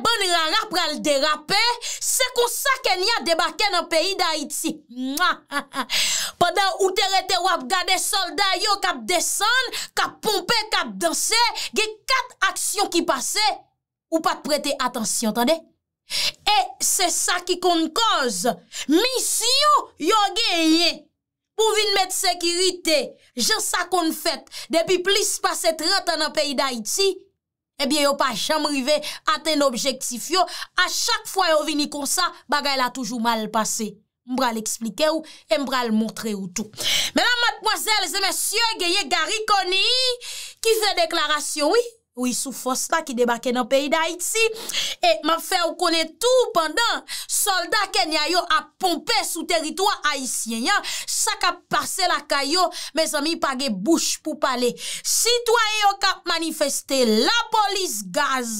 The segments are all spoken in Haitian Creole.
Bon rara pral derape Se kon sa kenya debake nan peyi da iti Mwa ha ha ha Padan ou terete wap gade solda yo Kap desen, kap pompe, kap danse Ge kat aksyon ki pase Ou pat prete atansi, otande E se sa ki kon koz Misiyo yo genye Pou vin met sekirite Je sa kon fet Depi plis pase treta nan peyi da iti Ebyen eh yo pa chanm rive aten objektif yo. A chak fwa yo vini konsa, bagay la toujou mal pase. Mbra l'explike ou, mbra l'montre ou tou. Menan matmozèl, zè mèsyè Geyé Garikoni ki zè deklarasyon wè. Ou yi sou fosta ki debake nan peyi da itsi, e man fe ou kone tou pandan soldat kenya yo ap pompe sou teritwa aisyen yan, sa kap pase la kayo, me zami page bouch pou pale. Si to ay yo kap manifeste, la polis gaz,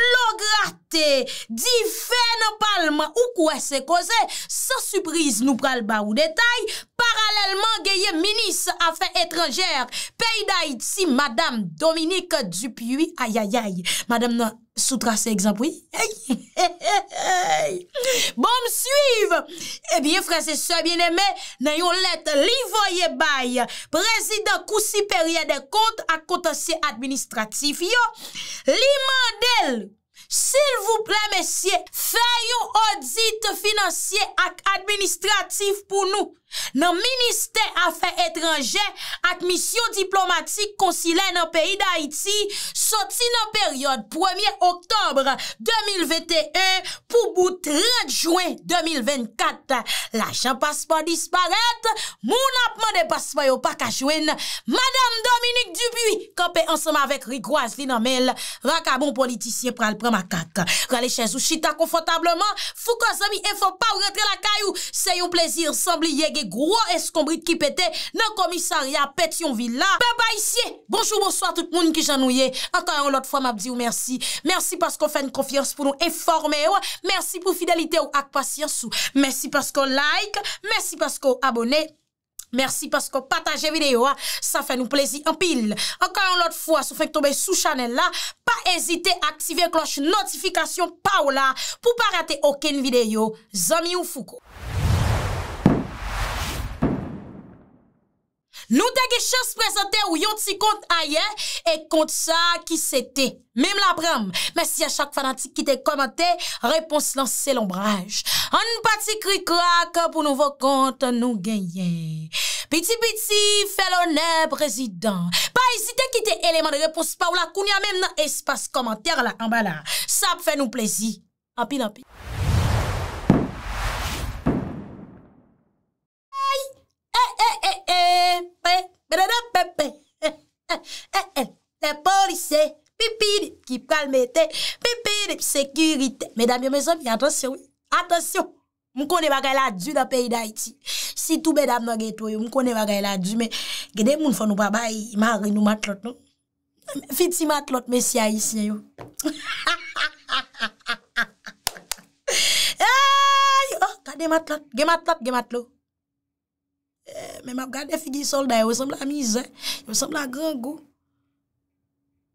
lo grate, di fene palma, ou kwe se koze, sa suprise nou pral ba ou detay, Paralèlman geye minis afè etranjèr pey da iti madame Dominique Dupuy. Aya ya ya, madame nan soudrasè ekzampoui. Bon msuyv, ebyen eh fransè sè bienemè nan yon let li voye baye. Prezident Koussi Periè de kont ak kont asè administratif yo. Li mandel... Sil vou plè mesye, fè yon audit finansyè ak administratif pou nou. Nan Ministè Afè Etranger ak misyon diplomatik konsilè nan peyi d'Haïti, soti nan peryode 1è oktobre 2021 pou bout 30 juen 2024. La chan paspò disparèt, moun anpè. Mwen pas payo pak a jwen Madame Dominique Dubuis Kope ansama vek rikouaz li nan mel Raka bon politisye pral pran makak Rale chez ou chita konfotableman Fou kon zami e fò pa ou retre la kayou Se yon plezir sambli yege Gro eskombrit ki pete Nan komisaria pet yon villa Pe ba isye Bonjou bonsoir tout moun ki janou ye Akayon lot fwa mab di ou mersi Mersi paskou fèn konfiyans pou nou eforme ou Mersi pou fidelite ou ak pasyans ou Mersi paskou like Mersi paskou abone Mersi pasko pataje videyo, sa fè nou plezi anpil. Ankan yon lot fwa, sou fèk tobe sou chanel la, pa ezite aktive kloche notifikasyon pa ou la pou pa rate oken videyo. Zami ou fuko. Nou dek e chos prezante ou yon ti kont a ye, e kont sa ki se te. Mim la prem, mè si a chak fanantik ki te komante, repons lan se lombraj. An nou pati kri kwa, ka pou nou vok kont nou genye. Piti piti, felonè prezident. Pa ezite ki te eleman de repons pa ou la koun ya mèm nan espas komante la ambalan. Sa pfe nou plezi. An pi lan pi. Eh, eh, eh, le polise, pipi dip ki palmetè, pipi dip sekurite. Medan mi omesan mi, atasyon. Atasyon, moun konen wakay lajou da peyday ti. Si tou bedan mwen getoy, moun konen wakay lajou. Genen moun foun ou babay, man rin ou matlot nou. Fit si matlot mesya isye yo. Kade matlot, gen matlot, gen matlot. Men eh, map gade figi solda yo, yo semble a mizan, yo semble a gangou.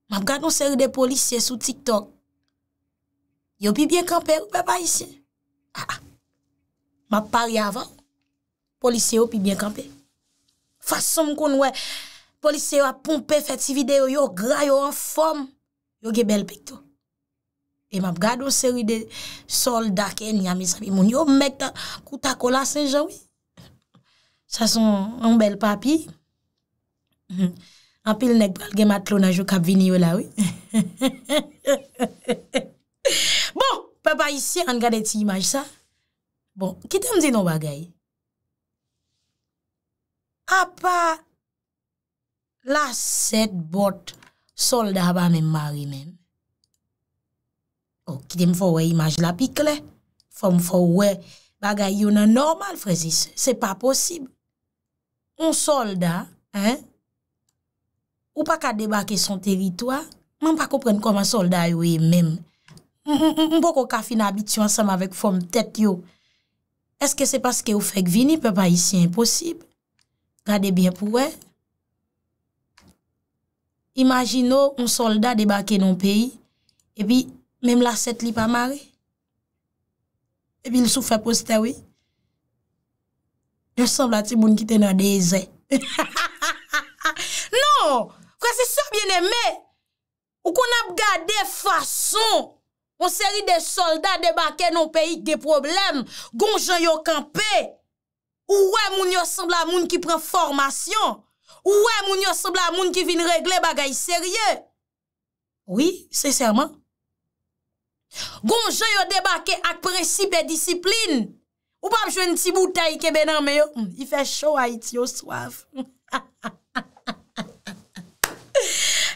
Map gade un seri de polisye sou TikTok. Yo pi bien kampe, yo pe pa isi. Ah, ah. Map pari avan, polisye yo pi bien kampe. Fason kon wè, polisye yo a pompe feti video, yo gra, yo an form, yo gebel pekto. E map gade un seri de solda ke ni amizami, moun yo mek ta kouta kola sen jan wè. Sa son, an bel papi. An pil nek balge matlo na jou kap vini yo la, oui. Bon, pe pa isi, an gade ti imaj sa. Bon, ki te mzi nou bagay? A pa, la set bot solda haban en mari men. Oh, ki te mfo we imaj la pik le. Fom fwo we bagay yon an normal, frezi. Se pa posib. Un soldat, ou pa ka debake son teritwa, man pa kompren koman soldat yoy e men, mbo ko kafi na bit yon asama vek fom tet yoy, eske se paske ou fek vini, pe pa yisi yon posib, gade bien pou wè. Imagino, un soldat debake non peyi, epi, menm la set li pa mare, epi, l sou fè postè wè. Non, yo sembla ti moun ki te nan deze. Non, kwa se so bien eme, ou kon ap gade fason, pou seri de soldat debake nou peyik de problem, goun jan yo kampe, ou wè moun yo sembla moun ki pren formasyon, ou wè moun yo sembla moun ki vin regle bagay serye. Oui, sè serman. Goun jan yo debake ak precipe discipline, Ou pa jwen niti boutay ke benan me yo. Hmm, I fe chow a iti yo swaf.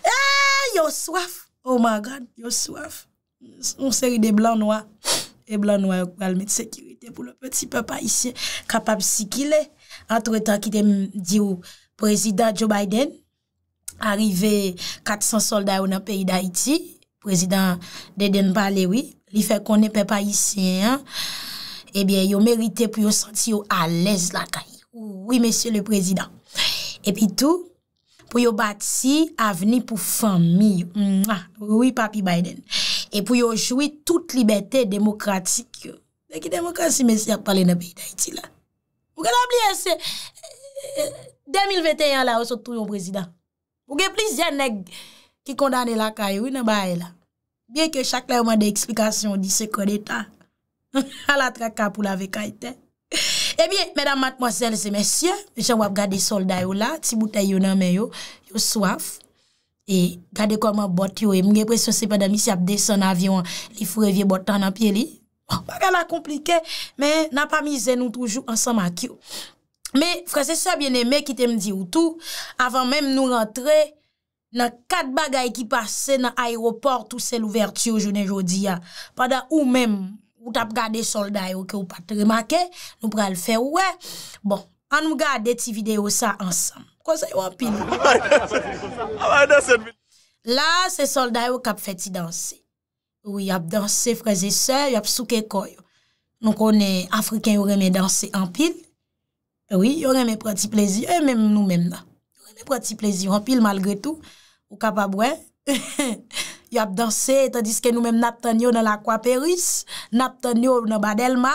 Eh, yo swaf. Oh my God, yo swaf. On seri de blan noa. E blan noa yo kou alme de sekirite pou le peti pepa isye. Kapab si ki le. Antre ta ki te di ou prezident Joe Biden. Arrive 400 solday ou nan peyi da iti. Prezident de den pale oui. Li fe konen pepa isye. A. Ebyen, yo merite pou yo santi yo alèz lakay. Ouwi, mèsyè le prezidant. E pi tou, pou yo bati aveni pou fami yo. Ouwi, papi Biden. E pou yo joui tout libetè demokratik yo. Lè ki demokrasi mèsyè ap pale nè beyi dè iti la. Ou gè la blyè se, 2021 la ou sotou yon prezidant. Ou gè plis yè neg ki kondane lakay, ou yon nè baye la. Biè ki yo chaklè ouman de eksplikasyon di sekon etan. A la traka pou lave kaiten. E eh bie, mèdam matmozèl, se mèsyè, jè wap gade solday ou la, ti boutei ou nan men yo, yo swaf, e gade koman bot yo, e mwenye presyonse pa da misi ap desen avyon, li fure vie botan nan pye li. Baga la komplike, mè nan pa mizè nou toujou ansan mak yo. Mè, frasè sa bienemè ki tem di ou tou, avan mèm nou rentre, nan kat bagay ki pase nan ayroport, ou sel ouvert yo jounen jodi ya. Pada ou mèm, Ou tap gade solday ou ke ou patre makè, nou pral fè wè. Bon, an nou gade ti video sa ansan. Kwa sa yo anpil? La, se solday ou kap fè ti dansè. Ou y ap dansè freze sè, y ap souke koyo. Nou konè, Afriken yoreme dansè anpil. Oui, yoreme prati plezi, e mèm nou mèm la. Yoreme prati plezi anpil malgré tou, ou kap ap wè. Yop danse, tadiske nou menm nap tan yo nan lakwa Peris Nap tan yo nan Badelma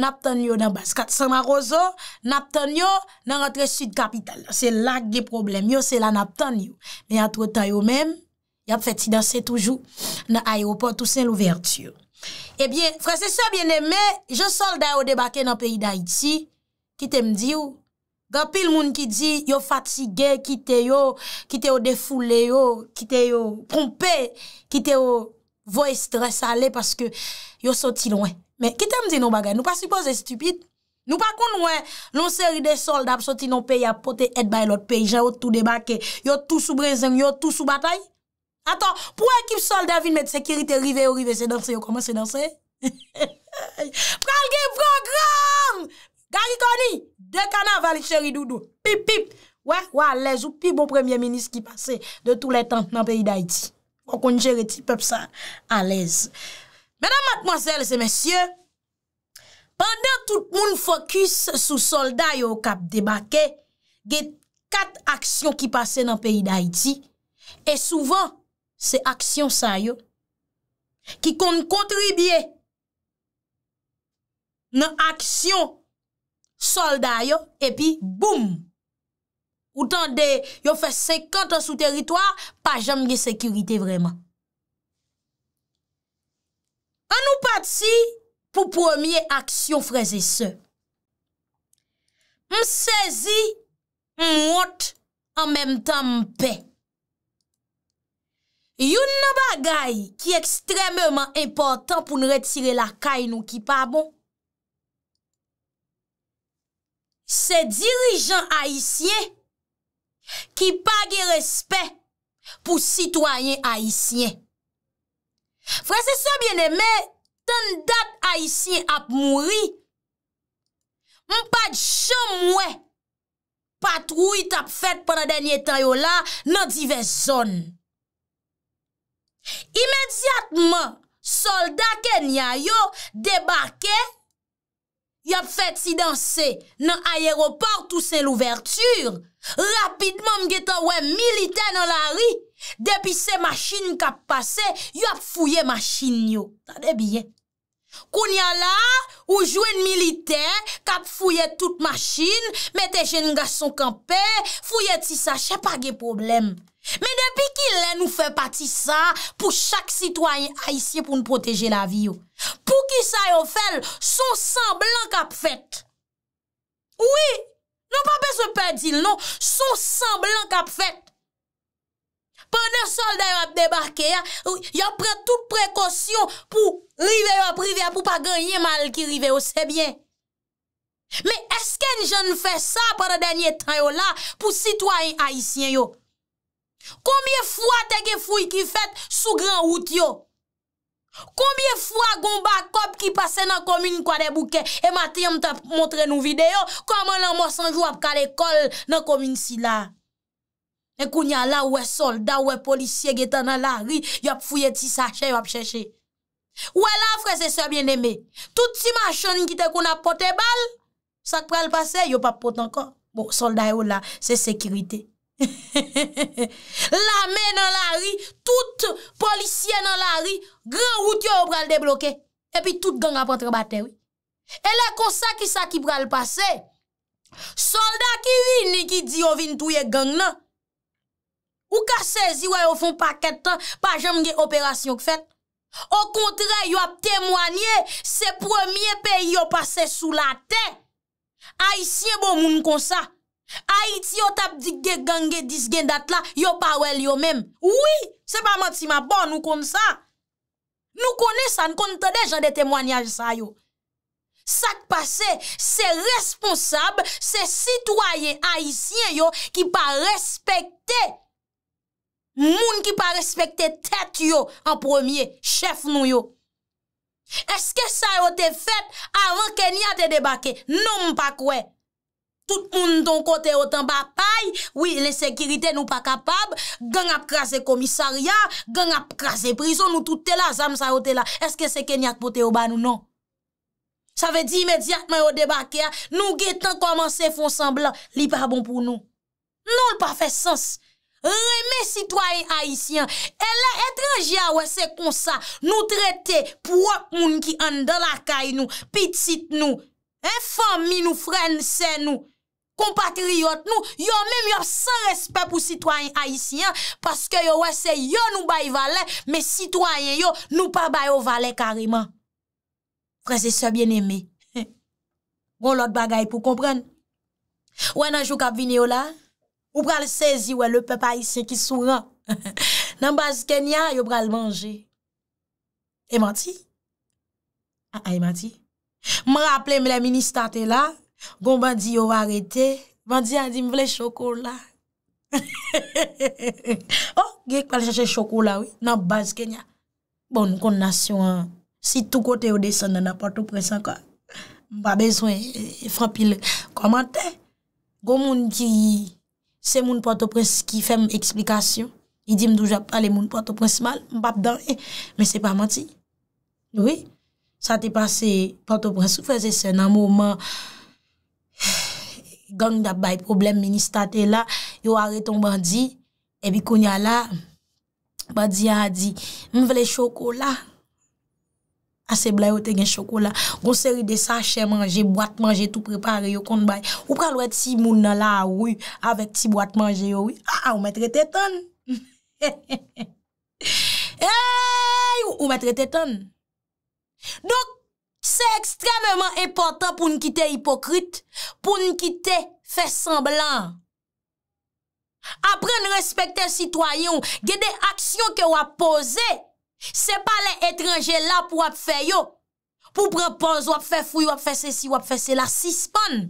Nap tan yo nan Baskat Samaroso Nap tan yo nan rentre Sud Kapital Se lage problem, yo se la nap tan yo Men yon trotan yo menm Yop feti danse toujou Nan ayropot ou sen l'ouverture Ebyen, frasesa bienemme Je solda yo debake nan peyi da iti Ki tem diyo Gapil moun ki di yo fatige, kite yo, kite yo defule yo, kite yo pompe, kite yo voye stres ale paske yo soti lwen. Men, kite m di nou bagay, nou pa suppose stupit. Nou pa kon lwen, lonseri de soldap soti nou pey apote et bay lot pey, jan yo tou debake, yo tou sou brezeng, yo tou sou batay. Aton, pou ekip solde avin met sekirite rive yo rive se dansen yo, koman se dansen? Pral gen program! Gari koni! De kana vali chèri doudou. Pip, pip, wè wè alèz ou pip bon premier menis ki pase de tout lè tant nan peyi d'Haïti. Mwen konjere ti pep sa alèz. Mèdam matmozèl se mèsyè, pandè tout moun fokus sou solda yo kap debake, gè kat aksyon ki pase nan peyi d'Haïti e souvan se aksyon sa yo ki kon kontribye nan aksyon Solda yo, epi boum. Ou tan de yo fè 50 an sou teritwa, pa jam gen sekurite vreman. An nou pat si pou premier aksyon freze se. M sezi, m wot, an menm tan m pe. Yon naba gay ki ekstrememan important pou nou retire la kay nou ki pa bon. se dirijan haisyen ki pa ge respet pou sitwayen haisyen. Frase so bien eme, tan dat haisyen ap mouri, mou pat jom mwe pat wite ap fet para denye tayo la nan dive zon. Imediatman solda kenyayo debake, Yop fèt si dansè nan ayeroport ou sen l'ouverture, rapidman mge ta wè militè nan la ri, depi se machin kap pase, yop fouye machin yo. Tade biye. Koun ya la, ou jwen militè, kap fouye tout machin, mette jen nga son kampe, fouye ti sa, chè pa ge probleme. Men depi ki lè nou fè pati sa pou chak sitwanyen haisyen pou nou poteje la vi yo. Pou ki sa yo fèl, son san blan kap fèt. Ouwi, nou pa pe se pèdil nou, son san blan kap fèt. Pwèndè soldè yo ap debakè ya, yo prè tout prekosyon pou rive yo ap rive yo, pou pa ganyen mal ki rive yo, sebyen. Men esken jen fè sa pwèndè dènyè tan yo la pou sitwanyen haisyen yo. Koumye fwa teke fwi ki fet sou gran wout yo? Koumye fwa gomba kop ki pase nan komine kwa de bouke? E mati yon te ap montre nou videyo Kouman lan monsanjou ap kal ekol nan komine si la? E kounya la ouwe solda ouwe polisye getan nan la ri Yop fwiye ti sache yop cheche Ouwe la fre se se bieneme Touti masyon yon kite kouna pote bal Sak prel pase yop ap pote ankon Bon solda yo la se sekirite la men nan la ri, tout policien nan la ri, gran wout yo w pral deblokè, epi tout gang apotre batè wè. E la konsa ki sa ki pral pase, solda ki wini ki di yo vin touye gang nan. Ou ka sezi wè yo fon pakèt, pa jam gen operasyon k fèt. Ou kontre yo ap temwanyè, se premier peyi yo pase sou la te. A isye bon moun konsa, Haiti yo tap di gen gen gen dis gen dat la, yo pa wel yo men. Oui, se pa mati ma bon nou kon sa. Nou konen sa, nou kon te dejan de temwanyan sa yo. Sak pase, se responsab, se sitwayen Haitien yo ki pa respekte. Moun ki pa respekte tet yo an promye, chef nou yo. Eske sa yo te fet avan Kenya te debake, nou mpa kwey. tout moun ton kote otan bapay, oui, le sekirite nou pa kapab, gen ap kraser komisarya, gen ap kraser prizon nou toutela, zam sa otela, eske se kenyak pote oban nou, non? Sa ve di imediat mwen o debake ya, nou getan koman se fon semblan, li pa bon pou nou. Non l pa fe sens. Rime sitwaye haisyen, ele etreja we se konsa, nou trete pou ap moun ki an de la kay nou, pitit nou, e fami nou frense nou, kompatriyot nou, yo mèm yo sè respèp ou sitwany Aisyen, paske yo wè sè yo nou bay valè, mè sitwanyen yo nou pa bay ou valè karima. Frèzè sè bienemè. Gon lòt bagay pou kompren. Wè nanjou kap vini yo la, ou pral sezi wè lè pep Aisyen ki sou ran. Nan baz kenyan yo pral manje. Eman ti? A, ah, a, ah, eman ti? Mè rappelè mè la mini statè la, Gon ban di yo varete, ban di an di m vle chokola. Oh, genk pal chache chokola, wè, nan baz kenya. Bon, kon nasyon an, si tou kote yo desen nan apatopresan ka, m pa bezwen e, e, frampil komante. Gon moun ki, se moun apatopresan ki fèm eksplikasyon, yi di m doujap pale moun apatopresman, m pap dan, mè se pa manti. Oui, sa te pase apatopresan, fè se se nan mouman, gang da bay problem meni staten la, yo are ton bandi, ebi konya la, bandi a di, mwen vle chokola, ase bla yo te gen chokola, konseri de sachet manje, boat manje, tou prepare yo kon bay, ou pralwe ti moun nan la a wuy, avek ti boat manje yo wuy, a ah, a ah, ou metre tetan, he he he, hei, ou metre tetan, dok, Se ekstrememan epotan pou nkite hipokrite, pou nkite fe semblan. Apre n respekte sitwayon, ge de aksyon ke wap pose, se pa le etranje la pou wap feyo. Pou prepoz wap fe fuy, wap fe se si, wap fe se la, sispan.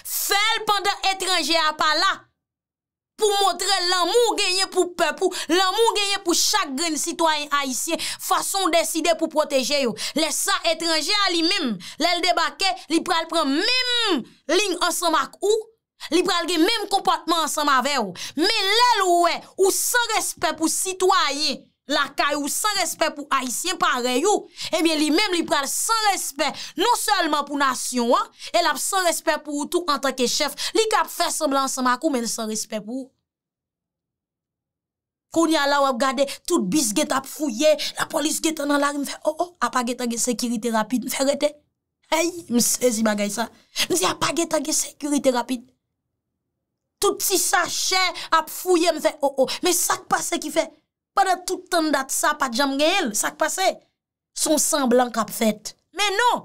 Fel pande etranje a pa la. pou montre l'amou genye pou pepou, l'amou genye pou chak genye citoyen haisyen, fason deside pou proteje yo. Lesa etranje a li mim, lèl debake, li pral pran mim ling ansamak ou, li pral genye mim kompatman ansamave yo. Mè lèl ouè, ou sa respet pou citoyen, lakay ou san respèp pou haisyen, parey ou, ebyen li mèm li pral san respèp, nou sèlman pou nasyon an, el ap san respèp pou ou tou an takè chef, li kap fè semblan sa makou, men san respèp pou ou. Kouni ala wap gade, tout bis get ap fouye, la polis get anan lari, mfè o oh, o, oh, ap agetage sekirite rapide, mfè rete, ay, msèzi bagay sa, mzè ap agetage sekirite rapide, tout si sa chè, ap fouye, mfè o oh, o, mè sak pa se ki fè, Pade tout ten dat sa pat jam gen el, sak pase? Son san blan kap fet. Men nou,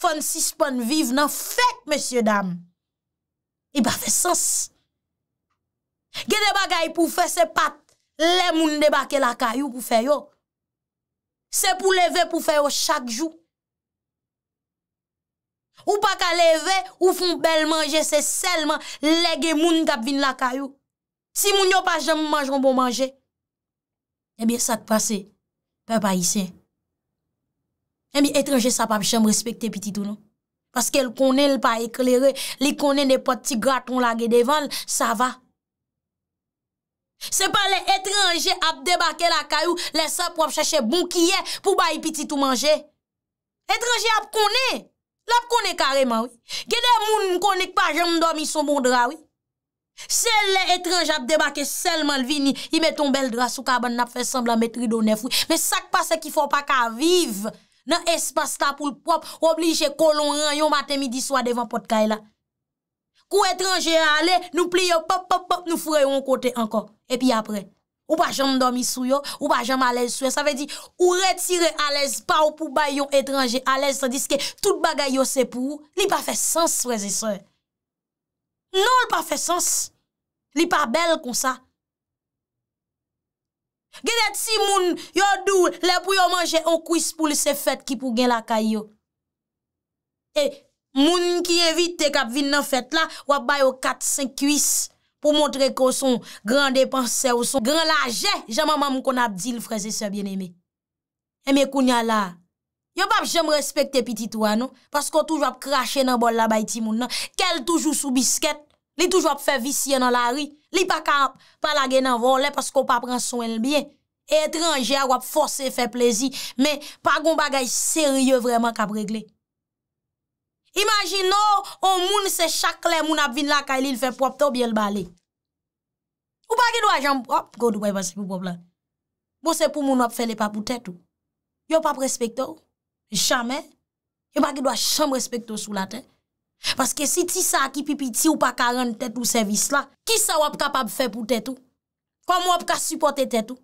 fon sis pon vive nan fet, mesye dam. I ba fe sens. Ge deba gay pou fe se pat, le moun deba ke lakayou pou fe yo. Se pou leve pou fe yo chak jou. Ou pa ka leve, ou fon bel manje, se selman lege moun kap vin lakayou. Si moun yo pa jam manjon bon manje. Emi, eh sa te pase, pa pa yise. Emi, etranje sa pa jem respekte pititou nou. Paske l konen l pa eklere, li konen de poti graton la gedevan, sa va. Se pa le etranje ap debake la kayou, le sa pou ap chache bon kiye pou bayi pititou manje. Etranje ap konen, l ap konen kareman, oui. Gede moun m konen pa jem do miso moudra, oui. Se le etranj ap debake selman l vini, i meton bel drasou ka ban nap fe sambla metri donen fwi. Me sak pa se ki fwa pa ka vive, nan espasta pou l pop, oblije kolon ran yon maten midi swa devan potkay e la. Kou etranj e ale, nou pli yo pop pop pop, nou fwere yon kote anko. E pi apre, ou pa jam domi sou yo, ou pa jam alez sou yo, sa ve di ou retire alez pa ou pou bay yon etranj e alez, sa diske tout bagay yo se pou, li pa fe sens freze sou yo. Non l pa fè sens. Li pa bel kon sa. Gèdè tsi moun, yo doul, lè pou yo manje, on kouise pou lise fèt ki pou gen la kayo. E, moun ki invite kap vin nan fèt la, wap bayo kat 5 kouise pou montre kon son grand dépensè, ou son grand lage, jaman mamou kon ap di l freze se bien eme. Eme kounya la, yo pap jèm respecte piti to anon, pas kon touj ap krashe nan bol la bay ti moun nan, kel toujou sou bisket, Li touj wap fè visye nan la ri. Li pa ka palage nan volè paskou pa pran son el biye. Etranjè wap fòse fè plezi men pa goun bagay serye vreman kap regle. Imagin nou, ou moun se chakle moun ap vin la kaili l fè prop to bie l balè. Ou pa ki dwa jamb prop, gòd wè basi pou pop lan. Bò se pou moun wap fè le papou tètou. Yo pap respektou, chame, yo pa ki dwa chame respektou sou la ten. Paske si ti sa akipipi ti ou pa karen tetou servis la, ki sa wap kapab fe pou tetou? Kom wap ka supporte tetou?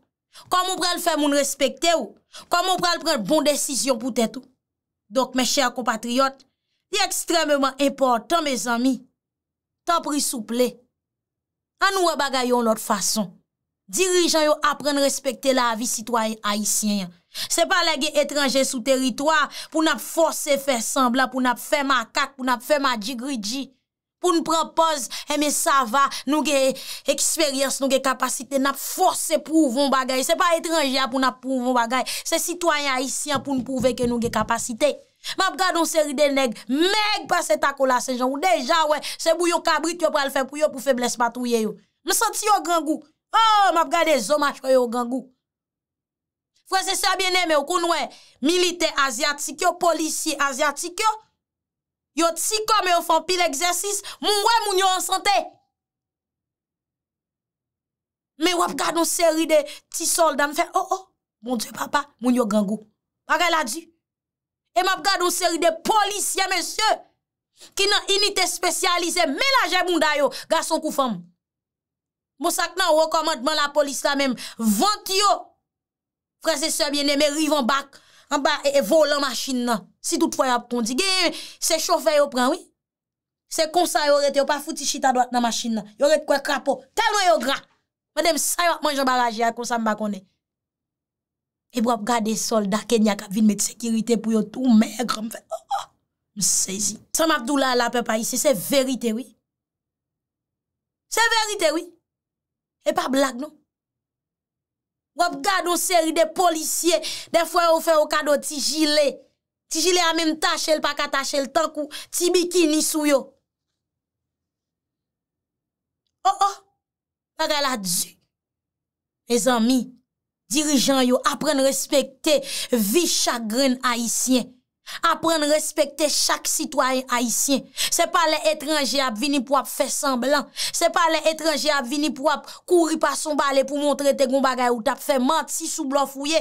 Kom wap prel fe moun respekte ou? Kom wap prel prel bon desisyon pou tetou? Dok, me chèr kompatriot, di ekstremèman importan, me zami, tan pri souple, an nou wabagay yo lòt fason. Dirijan yo apren respekte la avi sitwa ayisyen yo. Se pa le ge etranje sou teritwa pou nap force fe sembla, pou nap fe makak, pou nap fe madjigridji. Pou nou prempoz, eme eh, sa va, nou ge eksperyans, nou ge kapasite, nap force pou ouvon bagay. Se pa etranje pou nap pou ouvon bagay, se sitwanyan isyan pou nou pouve ke nou ge kapasite. Map gade on seri de neg, meg pa se takola se jan ou deja we, se bou yo kabrit yo pral fe pou yo pou fe bles patou ye yo. Me santi yo gangou, oh map gade zomach koyo yo gangou. Kwen se sa bine mè ou kon wè, milite asyatik yo, polisi asyatik yo, yo ti kon mè ou fan pil egzersis, moun wè moun yo an sante. Mè wap gad nou seri de ti soldan, fè, oh oh, moun diyo papa, moun yo gangou. Wakè la di? E map gad nou seri de polisi ya mè syo, ki nan inite spesyalize, mè la jè moun dayo, gason kou fèm. Mousak nan wakomant man la polisi la mèm, vantiyo, Prese sè bine mè riv an bak, an bak e vol an machin nan. Si tout fwa y ap tondi. Gye, se chofè yo pran, wè? Se konsa yo rete, yo pa fouti chita doat nan machin nan. Yo rete kwa krapò, tel wè yo gra. Mwenè m sa yo ap manj an baraj ya konsa m bak konè. E bwa ap gade soldat kenyak ap vin met sekirite pou yo tou mègran. M fè, oh oh, m sezi. Sè m ap dou la lape pa yise, sè verite wè. Sè verite wè. E pa blag nou. Wap gado seri de polisye, defwè ou fè ou kado ti jile. Ti jile a menm tache l pa ka tache l, tankou ti bikini sou yo. Oh oh, tagal la djou. E zami, dirijan yo, apren respekte, vi chagren aisyen. Aprende respekte chak sitwayen haisyen Se pa le etranje ap vini pou ap fe semblan Se pa le etranje ap vini pou ap kouri pa son bale pou montre te goun bagay ou tap fe manti sou blof ouye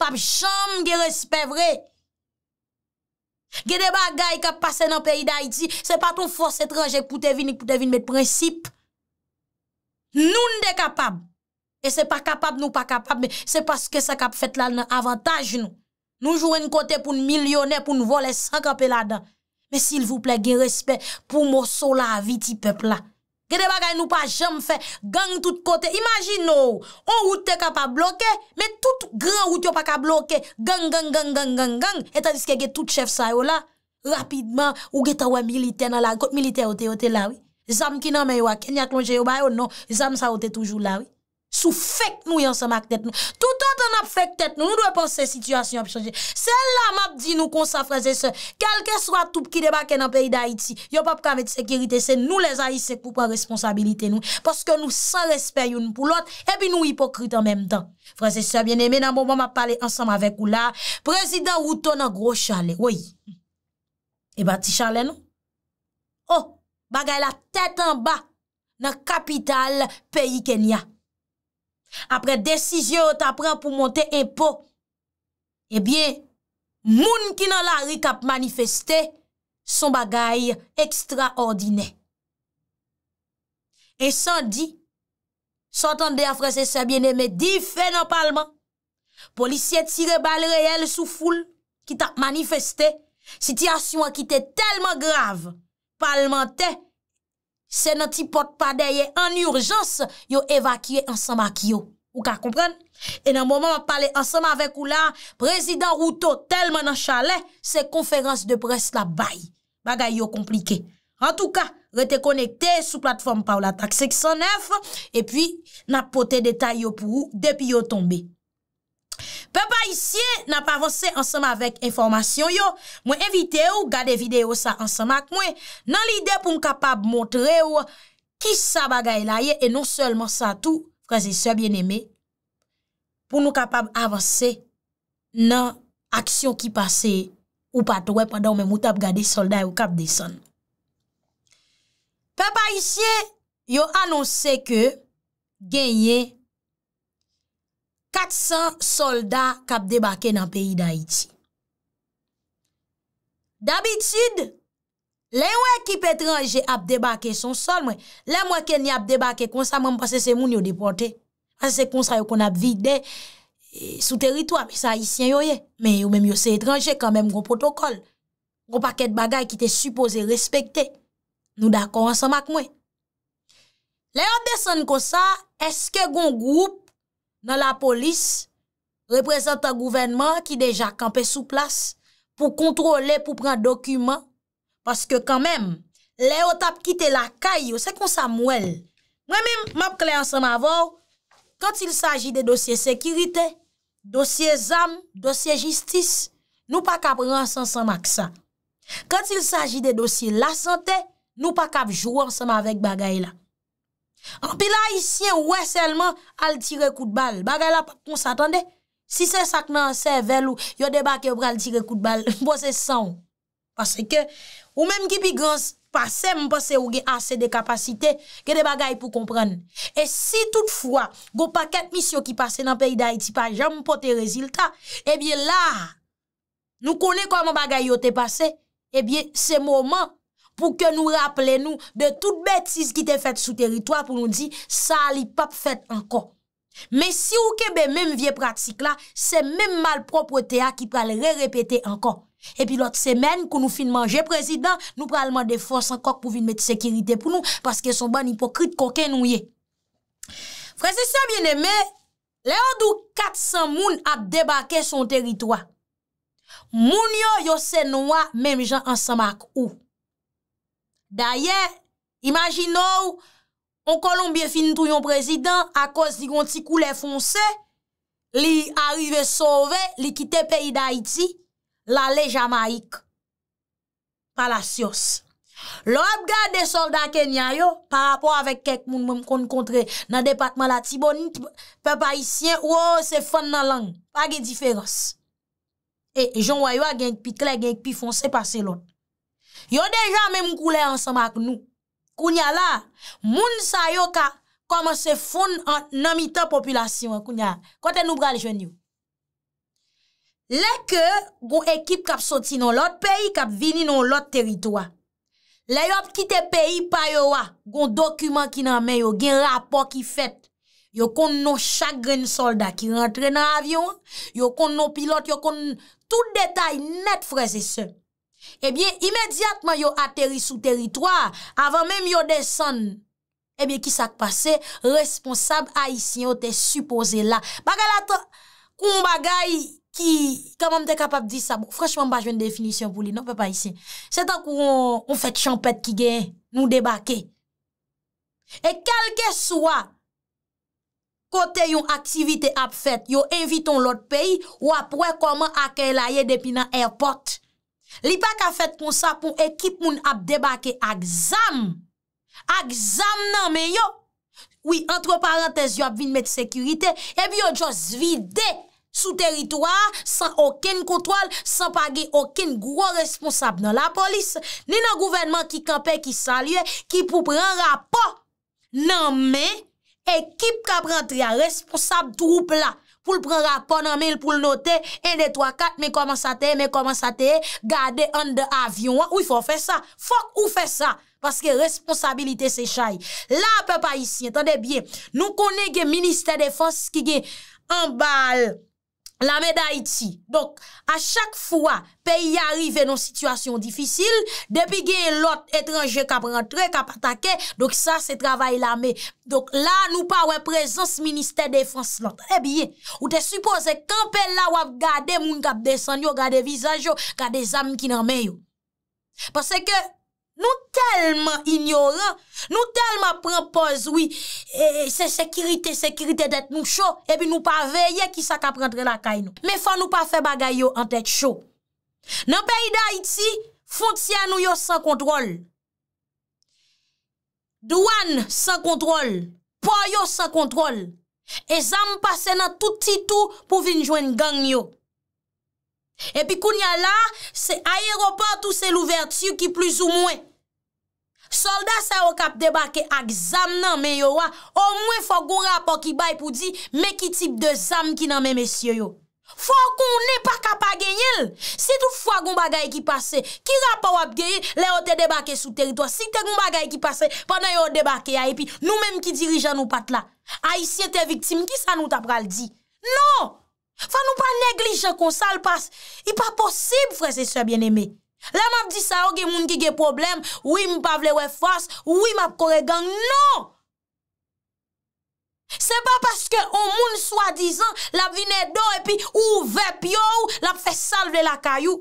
Pap chanm ge respevre Ge de bagay kap pase nan peyi da iti Se pa ton fos etranje koute vini koute vini met prinsip Nou n de kapab E se pa kapab nou pa kapab Se paske sa kap fete la nan avantaj nou Noujou en kote pou n'milyonè, pou n'vole sakapè la dan. Mè s'il vous plè gen respè pou mòsò la aviti pepl la. Gede bagay nou pa jèm fè, gang tout kote. Imagine nou, an woutè ka pa bloke, mè tout gran woutè yo pa ka bloke. Gang, gang, gang, gang, gang, gang. Etadiske gen tout chèf sa yo la. Rapidman, ou gen tawa milite nan la. Kot milite yo te yo te la, wè. Zam ki nan men yo a kenyak lonje yo bayo, non. Zam sa yo te toujou la, wè. Sou fèk nou yon sema ak tèt nou. Tout an ap fèk tèt nou. Nou dwe pan se situasyon ap chanje. Se la mat di nou konsa, fréze se. Kelke swa toup ki debake nan peyi da Haiti. Yo pap kame di sekirite se. Nou les Haiti se koupan responsabilite nou. Paske nou san respè yon pou lot. E pi nou hipokrite an menm dan. Fréze se, bien eme nan bon bon ma pale ansama vek ou la. Prezident Woutou nan gro chale. Woy. E ba ti chale nou? Oh, bagay la tèt an ba. Nan kapital peyi Kenya. apre desi je ou ta pran pou monte impo, ebyen, eh moun ki nan la rik ap manifeste, son bagay ekstra ordine. E san di, san tan de a franse se biene me di fen an palman, polisye tire bal reyel sou foul ki ta manifeste, siti asywa ki te telman grav palman te, Se nan ti pot pa deye an urjans, yo evakye ansama ki yo. Ou ka kompren? E nan mouman wap pale ansama avek ou la, Prezident Routo telman an chale, se konferans de pres la bay. Bagay yo komplike. An tou ka, rete konekte sou platforme pa ou la taksik son nef, e pi nan pote detay yo pou ou depi yo tombe. Pe pa isye nan pa avanse ansama vek informasyon yo, mwen evite ou gade videyo sa ansama k mwen nan lide pou nou kapab montre ou ki sa bagay la ye e non selman sa tou, freze se bien eme, pou nou kapab avanse nan aksyon ki pase ou patowe padan mwen moutab gade solday ou kap desan. Pe pa isye yo anonse ke genye 400 soldat kap debake nan peyi d'Haïti. D'abitid, le yon ekip etranje ap debake son sol mwen. Le mwen ken ni ap debake konsa mwen pasese moun yon deporte. Ase konsa yon kon ap vide e, sou teritoa, misa haïtien yoye. Men yon mwen yose etranje kanmèm yon protokol. Yon paket bagay ki te suppose respekte. Nou d'akor ansan mak mwen. Le yon desen konsa, eske yon group nan la polis, reprezentan gouvenman ki deja kampe sou plas, pou kontrole, pou pran dokumen, paske kanmem, le o tap kite la kayo, se kon sa mwel. Mwen mim map kle ansan ma vò, kantil saji de dosye sekirite, dosye zam, dosye jistis, nou pa kap ren ansan san mak sa. Kantil saji de dosye la sante, nou pa kap jwansan ma vek bagay la. An pi la, isye wè selman al tire kout bal. Bagay la, on s'atande, si se sak nan se vel ou yo deba ke wè al tire kout bal, mwen se san. Pase ke, ou menm ki pi grans pase, mwen pase ou gen ase de kapasite, gen de bagay pou kompran. E si toutfwa, go pa ket misyo ki pase nan peyi da iti pa, jan mwen pote rezilta, ebyen la, nou kone koman bagay yo te pase, ebyen se mouman, pou ke nou rappele nou de tout betis ki te fet sou teritwa pou nou di, sa li pap fet ankon. Men si ou kebe menm vie pratik la, se menm malpropre te a ki pralerepeten ankon. E pi lot semen, kou nou fin manje prezident, nou pralman defons ankon pou vin mette sekirite pou nou, paske son ban hipokrit koken nou ye. Frezi sa bine men, leon dou 400 moun ap debake son teritwa. Moun yo yo se nou a menm jan ansamak ou. Da ye, imajin nou, on Kolombie finitou yon prezident akos di gonti koule fonse, li arrive sove, li kite peyi da iti, la le Jamaik. Palasyos. Lo ap gade de soldat kenya yo, pa rapor avek kek moun moun kon kontre nan departman la tibonit, pe pa isyen, ou ou se fan nan lang, pa ge diferos. E, jon wanyo a genk pi kle, genk pi fonse pa se lot. Yo dejan men mkoule ansama ak nou. Kounya la, moun sa yo ka koman se fon nan mitan populasyon kounya. Kote nou brale jwen yo. Lè ke, goun ekip kap soti nan lòt peyi, kap vini nan lòt teritwa. Lè yo ap kite peyi pa yo wa, goun dokumen ki nan men yo, gen rapor ki fet. Yo kon nou chagren solda ki rentre nan avyon, yo kon nou pilot, yo kon tout detay net freze sep. Ebyen, eh imediatman yo ateri sou teritwa, avan menm yo desan, ebyen, ki sak pase, responsab a isi yo te suppose la. Bagal ata, kou m bagay ki, kaman te kapap di sa, fransman m bajwen definisyon pou li, nan pe pa isi. Se tan kou m fèt champèt ki gen, nou debake. E kalke swa, kote yon aktivite ap fèt, yo inviton lot peyi, ou ap wè koman akè la ye depina airport. Li pa ka fèt kon sa pou ekip moun ap debake ak zam. Ak zam nan men yo. Oui, entre parenthès, yo ap vin met sekurite. Ebi yo jòs vide sou teritoar, san oken kontwal, san page oken gwo responsab nan la polis. Ni nan gouvenman ki kampe, ki salye, ki pou pran rapo. Nan men, ekip ka prantri a responsab droupe la. pou l pren rapon an mil, pou l note, en de 3-4, me koman sa te, me koman sa te, gade an de avyon an, ou y fò fè sa, fò ou fè sa, paske responsabilite se chay. La pe pa y si, entende bien, nou konen gen minister de force, ki gen, an bal, La me da iti. Donk, a chak fwa, peyi arive non situasyon difisil, depi gen lot etranje kap rentre, kap atake, donk sa se travay la me. Donk la nou pa wè prezons Ministè Défense lot. E biye, ou te suppose kanpe la wap gade moun kap desen yo, gade vizan yo, gade zanm ki nan men yo. Pase ke, Nou telman ignoran, nou telman prempoz wye se sekirite, sekirite det nou chou, ebi nou pa veye ki sa ka prendre la kay nou. Me fwa nou pa fe bagay yo an tet chou. Nan peyda iti, fonciyan nou yo san kontrol. Douan san kontrol, po yo san kontrol. E zanm pase nan touti tout pou vin jwen gang yo. Epi koun ya la, se ayeroport ou se l'ouverture ki plis ou mwen. Soldat sa yo kap debake ak zam nan men yo wa, o mwen fok ou rapor ki bay pou di, me ki tip de zam ki nan men mesye yo. Fok ou ne pa kap a genyel. Si tout fwa goun bagay ki pase, ki rapor wap genyel, le yo te debake sou teritwa. Si te goun bagay ki pase, pwana yo debake ya epi, nou menm ki dirijan nou pat la. A isye te viktim, ki sa nou tap ral di? Non! Fa nou pa neglijan kon sal pas, i pa posib fwese sebyen eme. La map di sa yo gen moun ki gen problem, wim pa vle we fwas, wim ap kore gang, non! Se pa paske an moun swadizan, la vine do epi ou ve pyo ou, la fwe sal ve la kayou.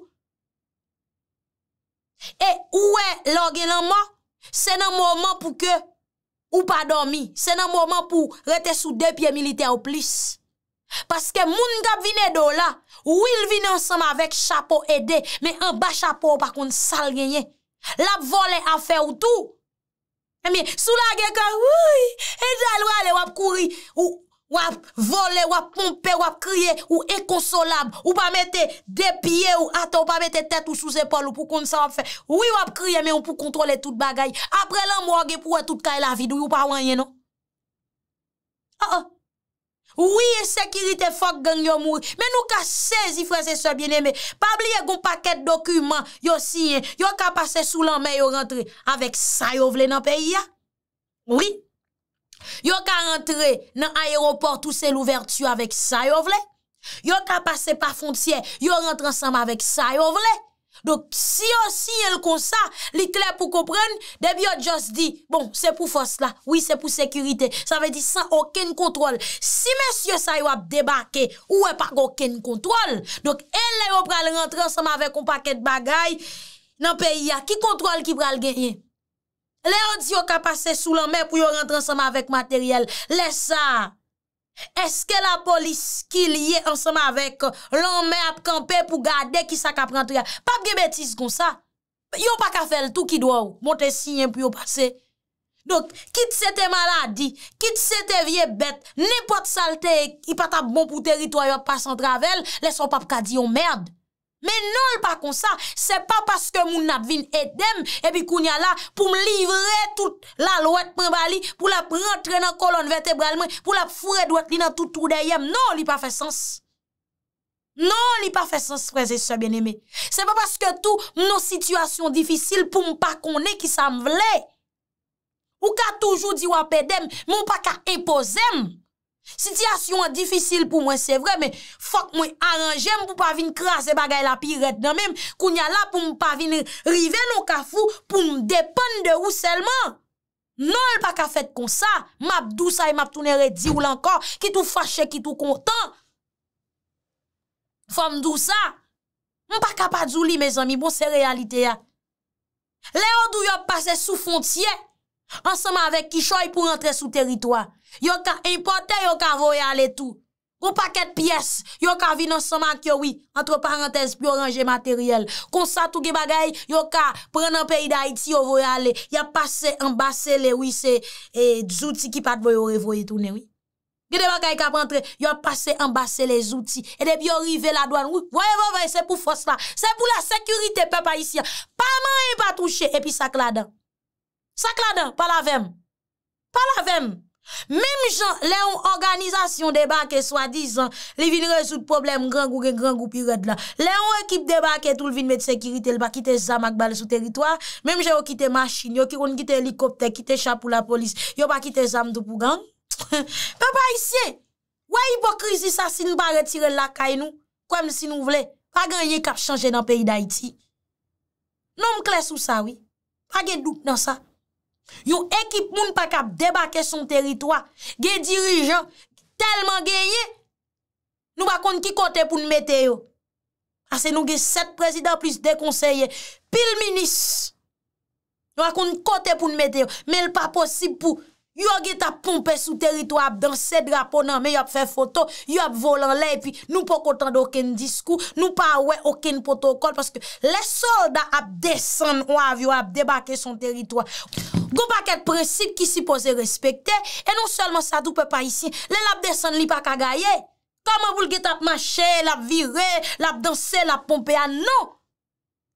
E ou e log enanman, se nan mouman pou ke ou pa domi, se nan mouman pou rete sou depye milite ou plis. Paske moun gap vine do la, ou il vine ansama vek chapo ede, me an ba chapo ou pa kon sal genye. Lap vole afe ou tou. Emi, sou la gen ka, woui, edal wale wap kouri, ou wap vole, wap pompe, wap kriye, ou ekonsolab, ou pa mette depye, ou ata, ou pa mette tet ou chouse pol, ou pou kon sal wap fe. Ou wap kriye, me ou pou kontrole tout bagay. Apre lan mwa gen pou wap tout kay e la vid, ou yon pa wanyen nou. A-an. Ah, ah. Ouye, sekirite fok gen yon mouye, men nou ka sezi franse sebyen eme, pabliye goun paket dokumen, yon siyen, yon ka pase sou lan men yon rentre avèk sa yon vle nan peyi ya. Ouye, yon ka rentre nan aéroport ou se louvertu avèk sa yon vle, yon ka pase pa fonciè, yon rentre ansam avèk sa yon vle. Dok, si yo sinye l kon sa, li kler pou kompren, debi yo just di, bon, se pou fos la, oui, se pou sekurite. Sa ve di san oken kontrol. Si men syo sa yo ap debake, ou e pak oken kontrol. Dok, e le yo pral rentran sama avek o paket bagay nan peyi ya, ki kontrol ki pral genye? Le yo di yo kapase sou lan me pou yo rentran sama avek materyel. Lesa! Eske la polis ki liye ansama vek lan mè ap kampe pou gade ki sa ka pran triya, pap gen betis kon sa, yo pa ka fel tou ki do ou, monte sinyen pou yo pase. Don, kit se te maladi, kit se te vie bet, nepot salte yi pata bon pou teritwayo pasan travel, leso pap ka di yo mèrd. Men nou li pa kon sa, se pa paske moun ap vin edem, epi koun ya la pou m livre tout la louet mwen bali, pou la prentre nan kolon vertebralman, pou la fure dwet li nan tout ou deyem. Non, li pa fe sens. Non, li pa fe sens, preze se ben eme. Se pa paske tou m nou situasyon difisil pou m pa kon e ki sa m vle. Ou ka toujou di wap edem, moun pa ka impozem. Sityasyon an difisil pou mwen se vre Men fok mwen aranje m pou pa vin kras E bagay la pi ret nan menm Kounya la pou m pa vin rive non kafou Pou m depan de ou selman Non l pak a fet kon sa M ap dousa e m ap toune redzi ou lankan Ki tou fache ki tou kontan Fom dousa M pak a padzou li me zami Bon se realite ya Le odou yo pase sou fontye Anseman avek kishoy pou rentre sou teritwa Yon ka importe, yon ka voye ale tout. Yon paket piyes, yon ka vi nonsoma ki yo wi. Entre parenthese, pi yo range materyel. Kon sa tou ge bagay, yon ka pren an peyi da Haiti, yon voye ale. Yon pase, ambase le, oui, se e, zouti ki pat voye, yon revoye tout, ne, oui. Ge de bagay ka pantre, yon pase, ambase le zouti. E depi yo rive la douan, oui, voye, voye, voye, se pou fos la. Se pou la sekurite pepa isi. Pa man yon pa touche, e pi sak la dan. Sak la dan, pa la vem. Pa la vem. Mem jan, le yon organizasyon de ba ke swa dizan, li vin rezout problem, gran gouren, gran gou piret la, le yon ekip de ba ke tout vin met sekiritel ba kite zam ak bal sou teritoar, mem jan yo kite masjin, yo kiron kite helikopter, kite chapou la polis, yo ba kite zam dupou gang. Pe pa isye, wè hipokrizi sa si nou ba retire lakay nou, kouem si nou vle, pa ganyen kap chanje nan peyi da iti. Non mkles ou sa wè, pa gen dup nan sa. Yon ekip moun pa kap debake son teritwa, ge dirijan, telman ge ye, nou bakon ki kote pou mwete yo. Asen nou ge set prezident plus dekonseye, pil minis, nou bakon kote pou mwete yo, men l pa posib pou... Yo get ap pompe sou teritwa ap danse, drapo nanme, yo ap fe foto, yo ap volan le, pi nou pa kontan doken diskou, nou pa wè oken potokol, paske le solda ap desen wav yo ap debake son teritwa. Gou pa ket precipe ki si pose respekte, e nou selman sa doupe pa isi, le ap desen li pa kagaye. Kama voule get ap mache, l ap vire, l ap danse, l ap pompe, an nou.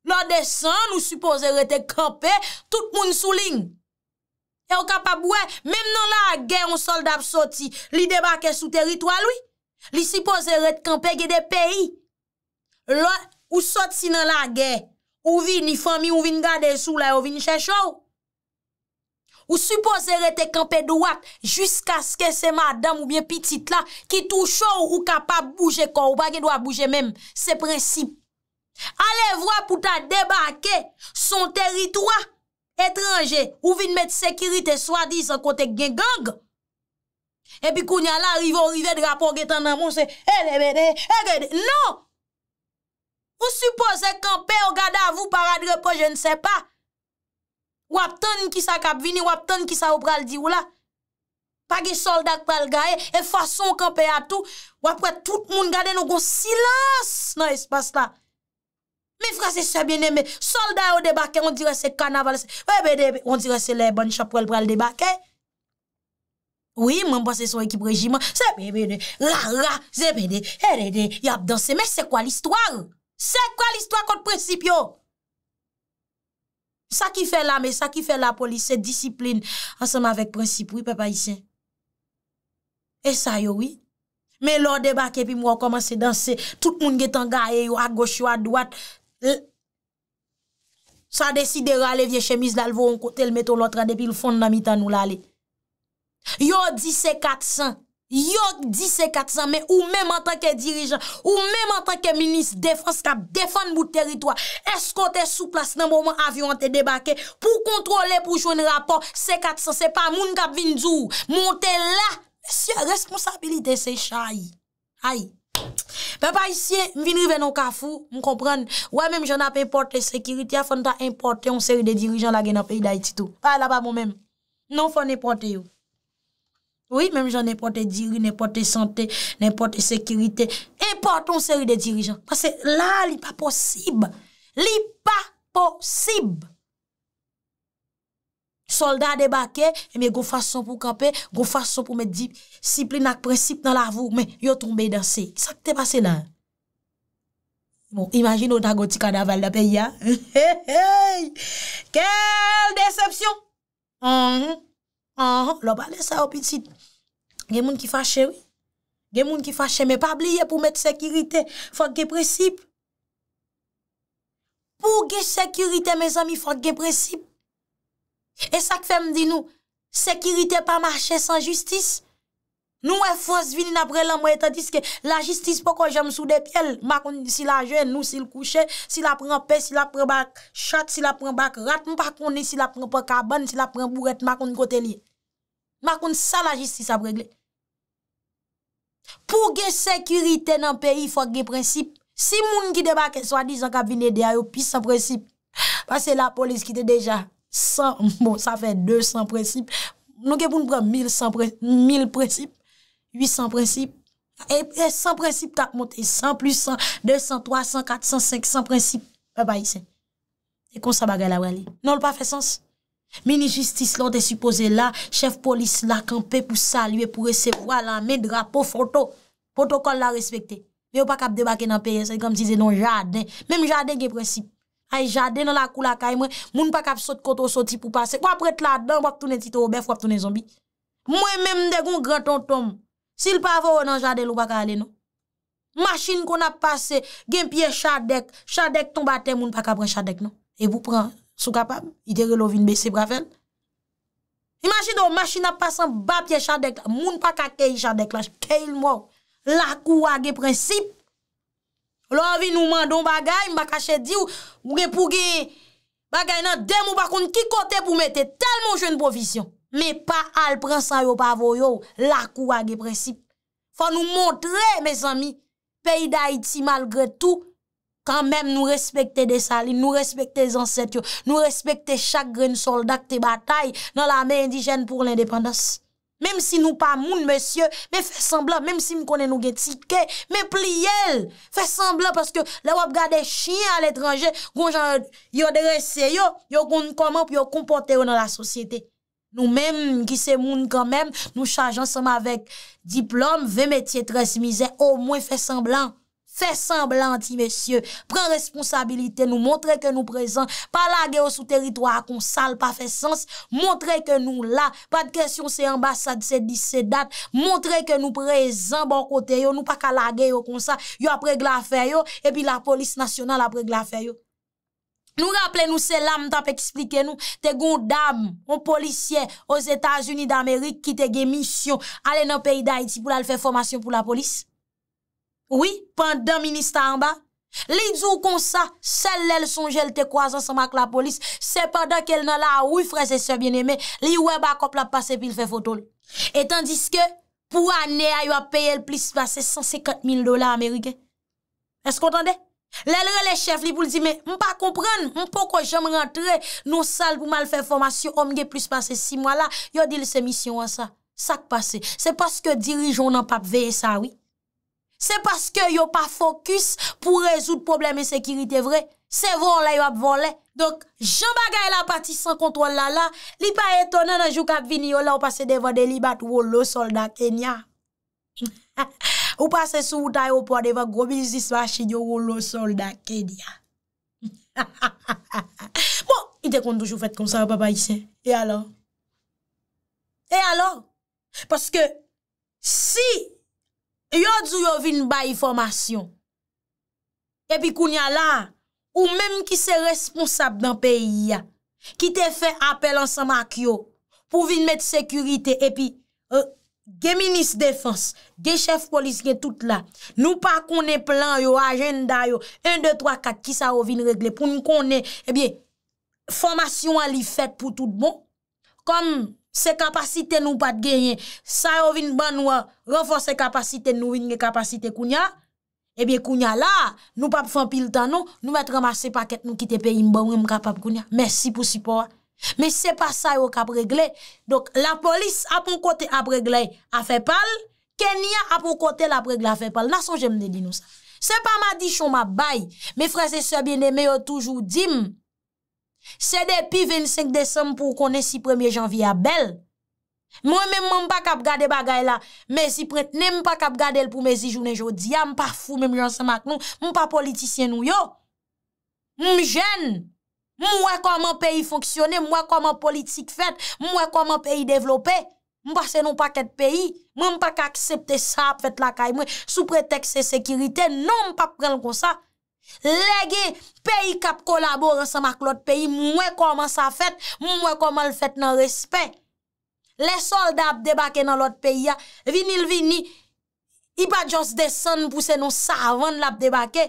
La desen nou suppose rete kampe, tout moun soulinge. E ou ka pa bouè, mèm nan la gè yon soldap soti, li debake sou teritwa loui. Li sipoze rete kampe gè de peyi. Ou soti nan la gè, ou vin ni fami, ou vin gade sou la, ou vin chè chou. Ou sipoze rete kampe douat, jiska skè se madam ou bien pitit la, ki tou chou ou ka pa bouje kon, ou pa gè doua bouje mèm, se prensip. Ale vwa pou ta debake son teritwa. Etranje, ou vin met sekirite swa dis an kote gen gang. E bi kou nyalan rive ou rive drapon getan nan moun se, e lebe de, e lebe de, nan! Ou suppose kanpe ou gade avou para drepo, je ne se pa. Wap ton ki sa kap vini, wap ton ki sa ou pral di ou la. Page soldak pral gae, e fason kanpe atou, wap wet tout moun gade nou go silas nan espas la. Me frase se bine, me solda yo debake, on dire se kanaval, on dire se le bon chaprel pral debake. Oui, mwen bwase son ekip rejiman, se bine, la, la, se bine, herede, yap danse, me se kwa l'histoire? Se kwa l'histoire kote princip yo? Sa ki fe la, me sa ki fe la polis, se disipline, ansenman vek princip, oui, pepa yi se. E sa yo, oui. Me lor debake, pi mwen komanse danse, tout moun getan gae yo, a gosho, a dwat, tout moun getan gae yo, E, sa desi de rale vie chemise lalvo an kote l meto lotran depi l fon nan mitan nou lale yo di se katsan yo di se katsan men ou mem an tanke dirijan ou mem an tanke minis defans kap defan mout teritwa esko te souplas nan moun avyon te debake pou kontrole pou jwen rapor se katsan se pa moun kap vindzou monte la se responsabilite se chay hay Mwen pa isye, mwen vinri ven nou kafou, mwen kompran, wè mèm joun apè importè sekiritè, fèn ta importè yon seri de dirijan la gen apè yon da ititou. Pè la pa mwen mèm, non fè nè importè yon. Wè mèm joun nè importè dirijan, nè importè santè, nè importè sekiritè, importè yon seri de dirijan. Pase la li pa posib, li pa posib. Soldat debake, mè go fason pou kapè, go fason pou mè di... Siple nak precipe nan la vou, men yo tombe dan se. Sak te pase nan? Bon, imajin nou ta goti kada val da pe ya. Kel decepsyon? Lò balè sa opitit. Gen moun ki fache, oui. Gen moun ki fache, men pa bliye pou mette sekirite, fok ge precipe. Pou ge sekirite, mes ami, fok ge precipe. E sak fem di nou, sekirite pa marche san justis, Nou e fos vini napre lan mwen etan diske, la jistis pou kon jem sou de pyele, makon si la jen nou sil kouche, si la pren pe, si la pren bak shot, si la pren bak rat, mwen pa koni si la pren pa kaban, si la pren buret, makon kote liye. Makon sa la jistis ap regle. Pou gen sekurite nan pe, yi fwa gen prensip, si moun ki debake swa dizan kabine de ayo, pis sa prensip, pa se la polis ki te deja 100, bon sa fe 200 prensip, nou ke pou nou pren 1000 prensip, 800 prinsip. E 100 prinsip ta ap monte. 100 plus 100. 200, 300, 400, 500 prinsip. Pa pa yi sen. E kon sa bagay la wali. Non l pa fe sens. Mini justice lante suppose la. Chef polis la kampe pou salue pou resepwa la. Men drapo foto. Protokol la respekte. Men yo pa kap debake nan peye. Se yi kom tize non jaden. Men jaden ge prinsip. Ay jaden nan la kou la kaye. Moun pa kap sot koto soti pou pase. Mwen apre tla den. Mwen apre tounen tito obef. Mwen apre tounen zombi. Mwen men mde goun grand tontonm. Sil pa vò nan jade lou baka ale nou. Mâchine kon ap pase gen piye chadek, chadek ton bate moun pa ka pre chadek nou. E pou pran sou kapab, idere lou vin bese braven. Imagin nou, oh, mâchine ap pasan ba piye chadek, moun pa ka keye chadek la, keye lmò. La kou a ge prinsip. Lou vin nou mandon bagay, mba kache di ou, mwen pou ge bagay nan dem ou bakon ki kote pou mete. Telman jen pou visyon. Me pa al pransa yo pa vo yo, lakou wage presip. Fa nou montre, mes ami, peyi da Iti malgre tou, kan mem nou respekte desali, nou respekte zanset yo, nou respekte chak gren soldak te batay nan la men indijen pou l'independans. Mem si nou pa moun, mesye, me fe semblan, mem si m konen nou gen tsi ke, me pli yel, fe semblan paske le wap ga de chien al etranje, yon de rese yo, yon konen konen pou yon kompote yo nan la sosyete. Nou menm ki se moun kan menm, nou chajan seman vek diplom, ve metye tresmize, ou mwen fe semblan, fe semblan ti mesye, pren responsabilite nou, montre ke nou prezant, pa lage yo sou teritwa kon sal, pa fe sens, montre ke nou bon la, pa de kesyon se ambasad se disedat, montre ke nou prezant bon kote yo, nou pa ka lage yo kon sa, yo apre glafe yo, epi la polis nasyonal apre glafe yo. Nou rapple nou se lam ta pe eksplike nou, te goun dam, ou policye, ou Etats-Unis d'Amerik, ki te gen misyon, ale nan peyi da iti pou la l fè formasyon pou la polis. Oui, pandan ministan anba, li djou kon sa, sel lèl son jèl te kwa zan sa mak la polis, se padan kel nan la ouy freze se bien eme, li wè bakop la pase pi l fè fotol. Etan diske, pou anè a yo ap paye l plis pa se 150.000 dola Amerike. Esk kontande? Lè lè lè chèf li pou l di mè, m pa kompren, m pou kwa jèm rentre, nou sal pou mal fè formasyon, om gen plus passe 6 mwa la, yo dil se misyon an sa, sak passe. Se paske dirijon nan pap veye sa wè, se paske yo pa fokus pou rezout probleme sekirite vre, se vò la yo ap vò la. Donk, jan bagay la pati san kontrol la la, li pa etonè nan jou kap vini yo la ou pase devande li bat wò lo soldat enya. Ou pase sou ta yo pou adevan gomil zis vashi dyo rolo solda ked ya. Bon, ite kon toujou fèt kon sa wè papay se. E alon? E alon? Paske si yo djou yo vin bayi formasyon epi koun ya lan ou menm ki se responsab dan peyi ya, ki te fè apel ansan mak yo pou vin met sekurite epi e Ge minis defans, ge chef polis gen tout la, nou pa konen plan yo, agenda yo, 1, 2, 3, 4, ki sa rovin regle pou nou konen, ebyen, eh formasyon a li fet pou tout bon, kom se kapasite nou pat genyen, sa rovin banwa, renfors se kapasite nou vin gen kapasite kounya, ebyen eh kounya la, nou pa pou fon pil tanon, nou met ramase paket nou kite pe imba ou mga pap kounya. Mersi pou sipor. Me se pa sa yo kap regle Dok la polis apon kote ap regle A fe pal Kenya apon kote ap regle a fe pal Nason jemne di nou sa Se pa ma di chon ma bay Me frese se biene me yo toujou dim Se depi 25 Desem pou kone si premier janvi A bel Mwen men mwen pa kap gade bagay la Me si pretene mwen pa kap gade el pou me zi jounen Jodi am pa fou men mwen janse mak nou Mwen pa politisyen nou yo Mwen m'm jen Mwen jen Mwen wè koman peyi fonksyonè, mwen wè koman politik fèt, mwen wè koman peyi devlopè. Mwen basè nou pa ket peyi, mwen wè pa akseptè sa ap fèt la kay mwen, sou pretekse sekirite, nou mwen pa pren l kon sa. Le gen, peyi kap kolaboran sa mak l ot peyi, mwen wè koman sa fèt, mwen wè koman l fèt nan respè. Le soldap debake nan lot peyi ya, vinil vinil. I pa djan se desan pou se non sa avan l ap debake.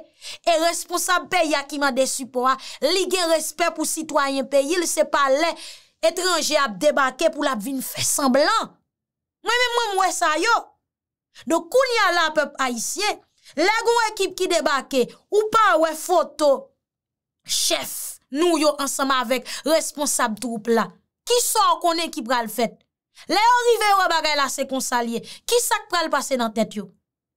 E responsab pe ya ki man de supo a. Lige respect pou sitwayen pe. Il se pa le etranje ap debake pou l ap vin fè semblan. Mwen mwen mwen mwen sa yo. Do koun ya la pep a isye. Le gwen ekip ki debake. Ou pa wè foto. Chef. Nou yo ansama avèk responsab troupe la. Ki sor konen ki pral fèt. Le orive wè bagè la se konsalye. Ki sak pral pase nan tèt yo.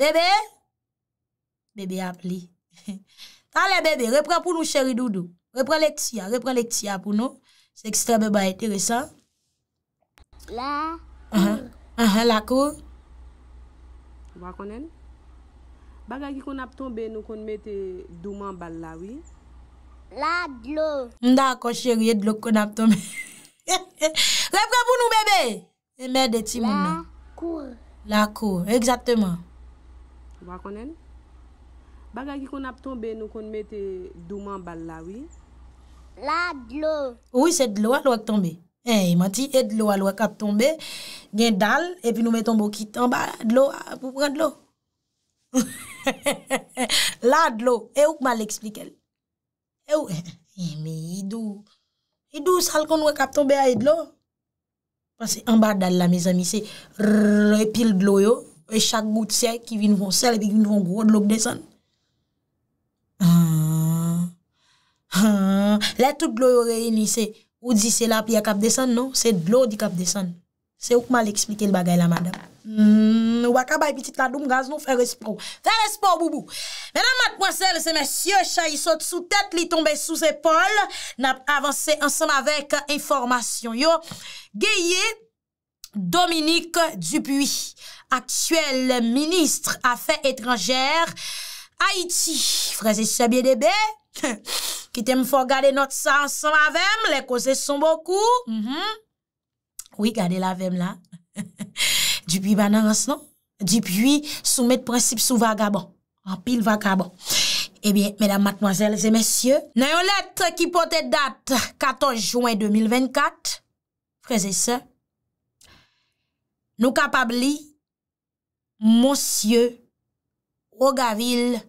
Bebe, bebe ap li. Tale bebe, repre pou nou cheri doudou. Repre le ksia, repre le ksia pou nou. Se ekstra beba etere sa. La, ah, ah, ah, la kou. Wa konen? Bagay ki kon ap tombe nou kon mette douman bal lawi. La, dlo. Nda akon cheri, yet dlo kon ap tombe. Repre pou nou bebe. La, la kou. La kou, ekzatman. Wa konen? Baga ki kon ap tombe nou kon mette Douman bal lawi La dlo Ou se dlo al wak tombe E eh, mati e dlo al wak ap tombe Gen dal epi nou metton bo kit An ba dlo pou pran dlo La dlo E ou kman le eksplike E ou eh, E mi idou Idou sal kon wak ap tombe a idlo e An ba dal la me zami se Repil dlo yo E chak gout sey ki vinvon sel pe vinvon grod lop desan. Haan. Haan. Le tout glou rey ni se. Ou di se la pi a kap desan nou? Se glou di kap desan. Se ou kman li eksplike l bagay la madame. Hmm. Ou akabay pitit la doum gaz nou? Fere spo. Fere spo bou bou. Menan matpon sel se mesye chayi sot sou tet li tombe sou sepol nap avanse ansan avek informasyon yo. Geyye Dominique Dubuis. aktyel ministre afè étrangèr Haïti. Frèze se bèdè bè, ki tem fò gade not sa ansan avèm, lè ko zè son bòkou. Oui, gade l'avèm la. Dupi banan ansan, non? dupi sou mèd prinsip sou vagabon, anpil vagabon. E eh bè, mèdam matmoazèl zè mèsyè, nan yon let ki pote dat 14 jouen 2024, frèze se, nou kapabli Monsye Ogavil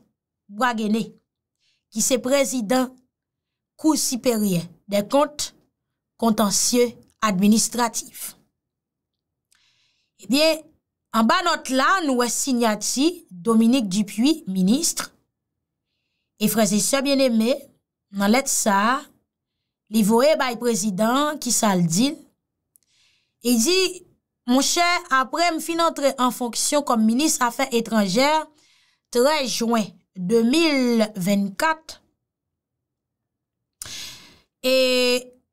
Gwagene ki se prezidant kousi peryen de kont kontansye administratif. Ebyen, eh an ba not la nou e sinyati Dominique Dupuis, ministre, e freze sebyen eme nan let sa li voe bay prezidant ki sal dil, e di... Moun chè, apre m finantre an fonksyon kom minis afe etranjèr, 13 juen 2024, e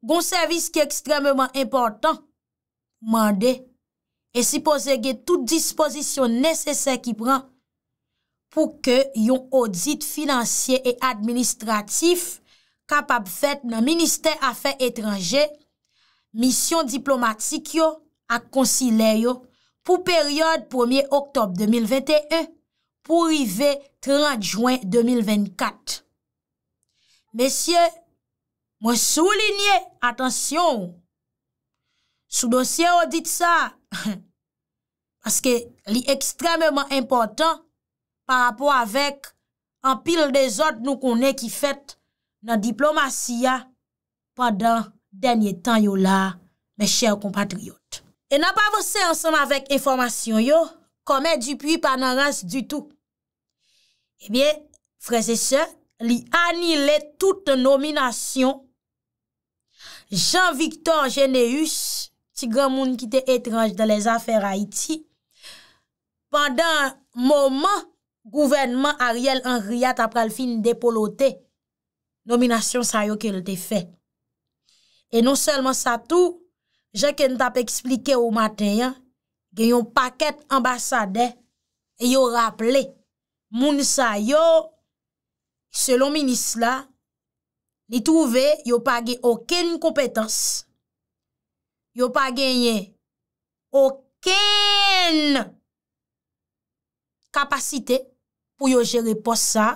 goun servis ki ekstrememan importan, mande, e si posege tout dispozisyon nesesè ki pran, pou ke yon audit finansye e administratif kapap fèt nan minister afe etranjè, misyon diplomatik yo, ak konsilèyo pou peryode 1è oktob 2021 pou rive 30 jwen 2024. Mesye, mwen soulinye, atensyon, sou dosye ou dit sa, paske li ekstremèman importan par apò avèk an pil de zot nou konè ki fèt nan diplomasy ya padan denye tan yo la, mesye ou kompatriyot. E nan pa vese ansan avèk informasyon yo, kome dupi pa nan rase du tout. Ebyen, freze se, li ani le tout nominasyon Jean-Victor Geneus, ti gran moun ki te etranj de le zafèr Haiti, pandan mouman, gouvenman Ariel Henriat apre al fin de polote, nominasyon sa yo ke le te fe. E non selman sa tou, Je ken tap explike ou maten, gen yon paket ambasade, e yo raple, moun sa yo, selon minis la, ni touve yo pa gen oken kompetans, yo pa genye oken kapasite pou yo jere pos sa,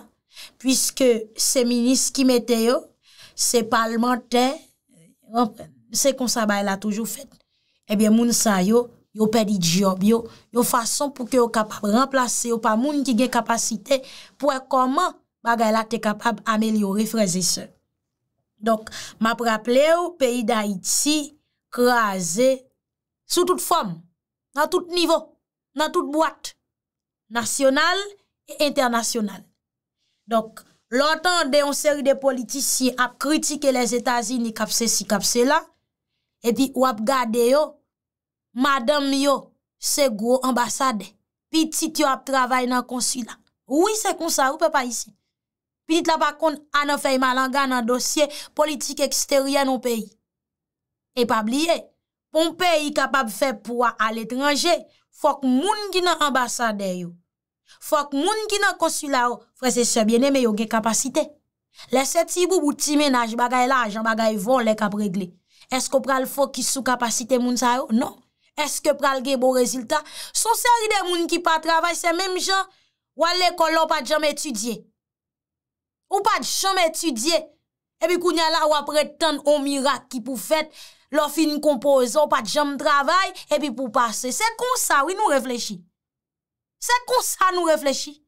pwiske se minis ki mette yo, se parlmante, se eh, parlmante, repren. Se kon sabay la toujou fet, ebyen moun sa yo, yo pedi job yo, yo fason pou ke yo kapab remplase, yo pa moun ki gen kapasite, pou e koman bagay la te kapab amelyo refreze se. Dok, map rapple yo, peyi da iti, kreaze, sou tout fom, nan tout nivo, nan tout boate, nasyonal e internasyonal. Dok, lontan de yon seri de politisi ap kritike les Etasi ni kapse si kapse la, E pi wap gade yo, madame yo, se gwo ambasade, pi tit yo ap travay nan konsulat. Ou yi se konsal, ou pe pa yisi. Pi nit la pa kont, anan fey malangan nan dosye politik eksteriyan nou peyi. E pa bliye, pon peyi kapap feb pouwa al etranje, fok moun ki nan ambasade yo. Fok moun ki nan konsulat yo, fwese sebyene me yo gen kapasite. Lese ti bou bouti menaj bagay la, jan bagay vol le kap regle. Eske pral fok ki sou kapasite moun sa yo? Non. Eske pral ge bo rezultat? Son seri de moun ki pa travay, se menm jan, wale ekolo pat jam etudye. Ou pat jam etudye. Ebi koun yala wapret tan o mirak ki pou fet lor film kompozo, pat jam travay, ebi pou pase. Se kon sa, wine ou reflechi? Se kon sa nou reflechi?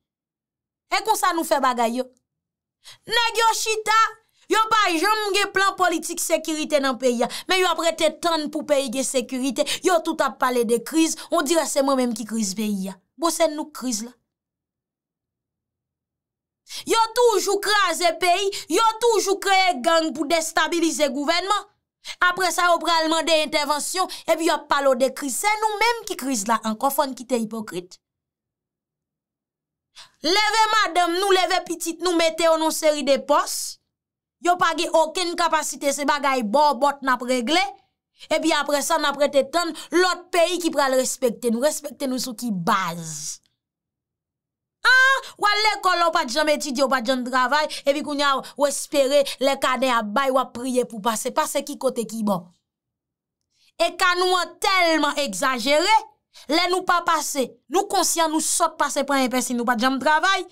E kon sa nou fe bagay yo? Negyo shita! Yo pa jom ge plan politik sekirite nan peyi ya, men yo apre te tan pou peyi ge sekirite, yo tout ap pale de kriz, on dire se mou mèm ki kriz peyi ya. Bo se nou kriz la? Yo toujou kre aze peyi, yo toujou kre gang pou destabilize gouvenman. Apre sa yo pre alman de intervensyon, epi yo pale de kriz. Se nou mèm ki kriz la, an kon fon ki te hipokrit. Leve madame nou leve pitit nou mette ou non seri de pos, yo pa ge okin kapasite se bagay bo bot nap regle, e bi apre sa nap rete ton, lot peyi ki pral respekte nou, respekte nou sou ki baz. Ha, wale ekolo wapajan meti di wapajan travay, e bi koun ya wespere le kane abay wapriye pou pase, pase ki kote ki bo. E ka nou an telman egzajere, le nou pa pase, nou konsyan nou sot pase premen pe si nou wapajan travay,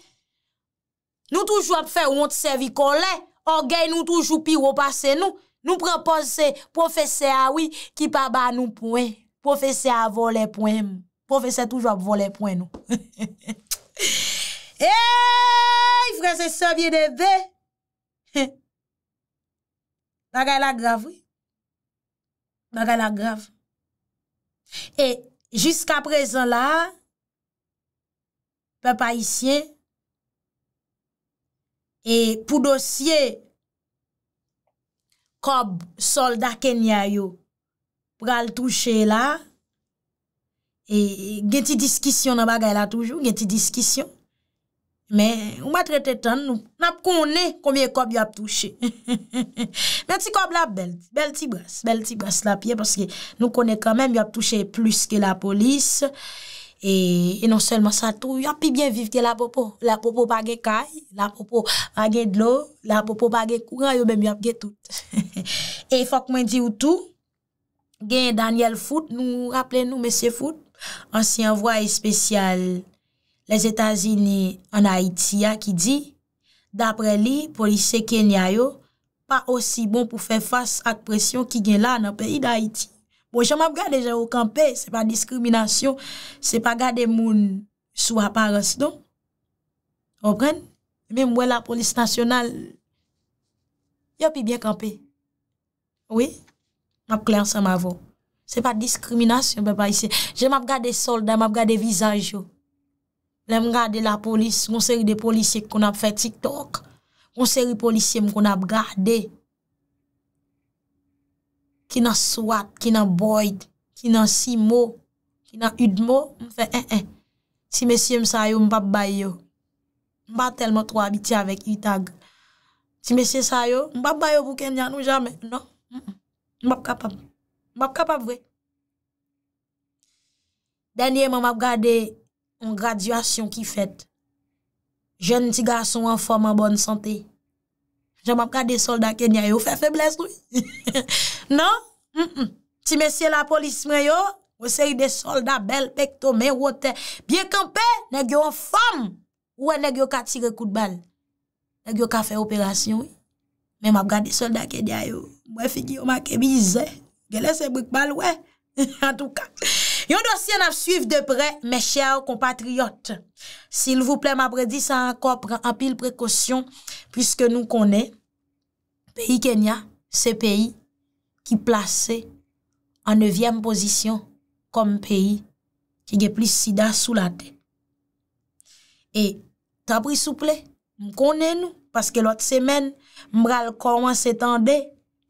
nou toujwa pfe ou ont serviko le, Orgey nou toujou pi wopase nou. Nou prepose profese awi ah ki pa ba nou pouen. Profese a volen pouen. Profese toujou a volen pouen nou. Eyyy, frese sovye de be. Na gaya la grav, oui. Na gaya la grav. E, jiska prezon la, pe pa isye, E pou dosye kob solda kenya yo pral touche la, e, e, gen ti diskisyon nan bagay la toujou, gen ti diskisyon. Men, ou ba trete tan nou, nap konen konye kob yop touche. Men ti kob la bel, bel ti bas, bel ti bas la piye, poske nou konen konen yop touche plus ke la polis. E, e non selman sa tou, yon pi byen viv ke la popo. La popo bagen kay, la popo bagen dlo, la popo bagen kouran yo bem yon ap gen tout. E fok mwen di ou tou, gen Daniel Foote, nou rappele nou Mese Foote, ansyen vwa e spesyal les Etats-Unis an Haiti ya ki di, dapre li, polise kenya yo, pa osi bon pou fe fas ak presyon ki gen la nan peyi d'Haiti. Bon, jè m ap gade jè ou kampe, sè pa diskriminasyon, sè pa gade moun sou aparens don. O pren, mè m wè la polis nasyonal, yopi byen kampe. Oui, m ap klè ansan m avon. Sè pa diskriminasyon, m ap gade soldat, m ap gade vizanj yo. M ap gade la polis, moun sèri de polisye kon ap fè TikTok, moun sèri polisye m kon ap gade TikTok. Ki nan swat, ki nan boyd, ki nan si mo, ki nan ud mo, mwen fe en eh, en. Eh. Si mesye msa yo, mwen pa bay yo. Mwen pa telman tro abiti avèk yi tag. Si mesye sa yo, mwen pa bay yo kou ken jan nou jame. Non, mwen pa kapap. Mwen pa kapap vwe. Dènyè mwen pa gade yon graduasyon ki fèt. Jèn ti gason an fòm an bonn santè. Jè m ap gade solda kènya yo, fè fè blèst wè. Non? Ti mè sè la polis mè yo, wè sè yi de solda bel pek to, mè wote. Biè kèmpè, nè gyo fèm, wè nè gyo ka tire kout bal. Nè gyo ka fè operasyon wè. Mè m ap gade solda kènya yo. Mwen figi yo m a kemize. Gè lè se bèk bal wè. An tou ka. yon dosyen ap suiv depre me chè ou kompatriot sil vouple m apredi sa an kop apil prekosyon pwiske nou konen peyi Kenya se peyi ki plase an nevyem posisyon kom peyi ki ge plis sida sou la de e tabri souple m konen nou paske lot semen m bral kwa wans etande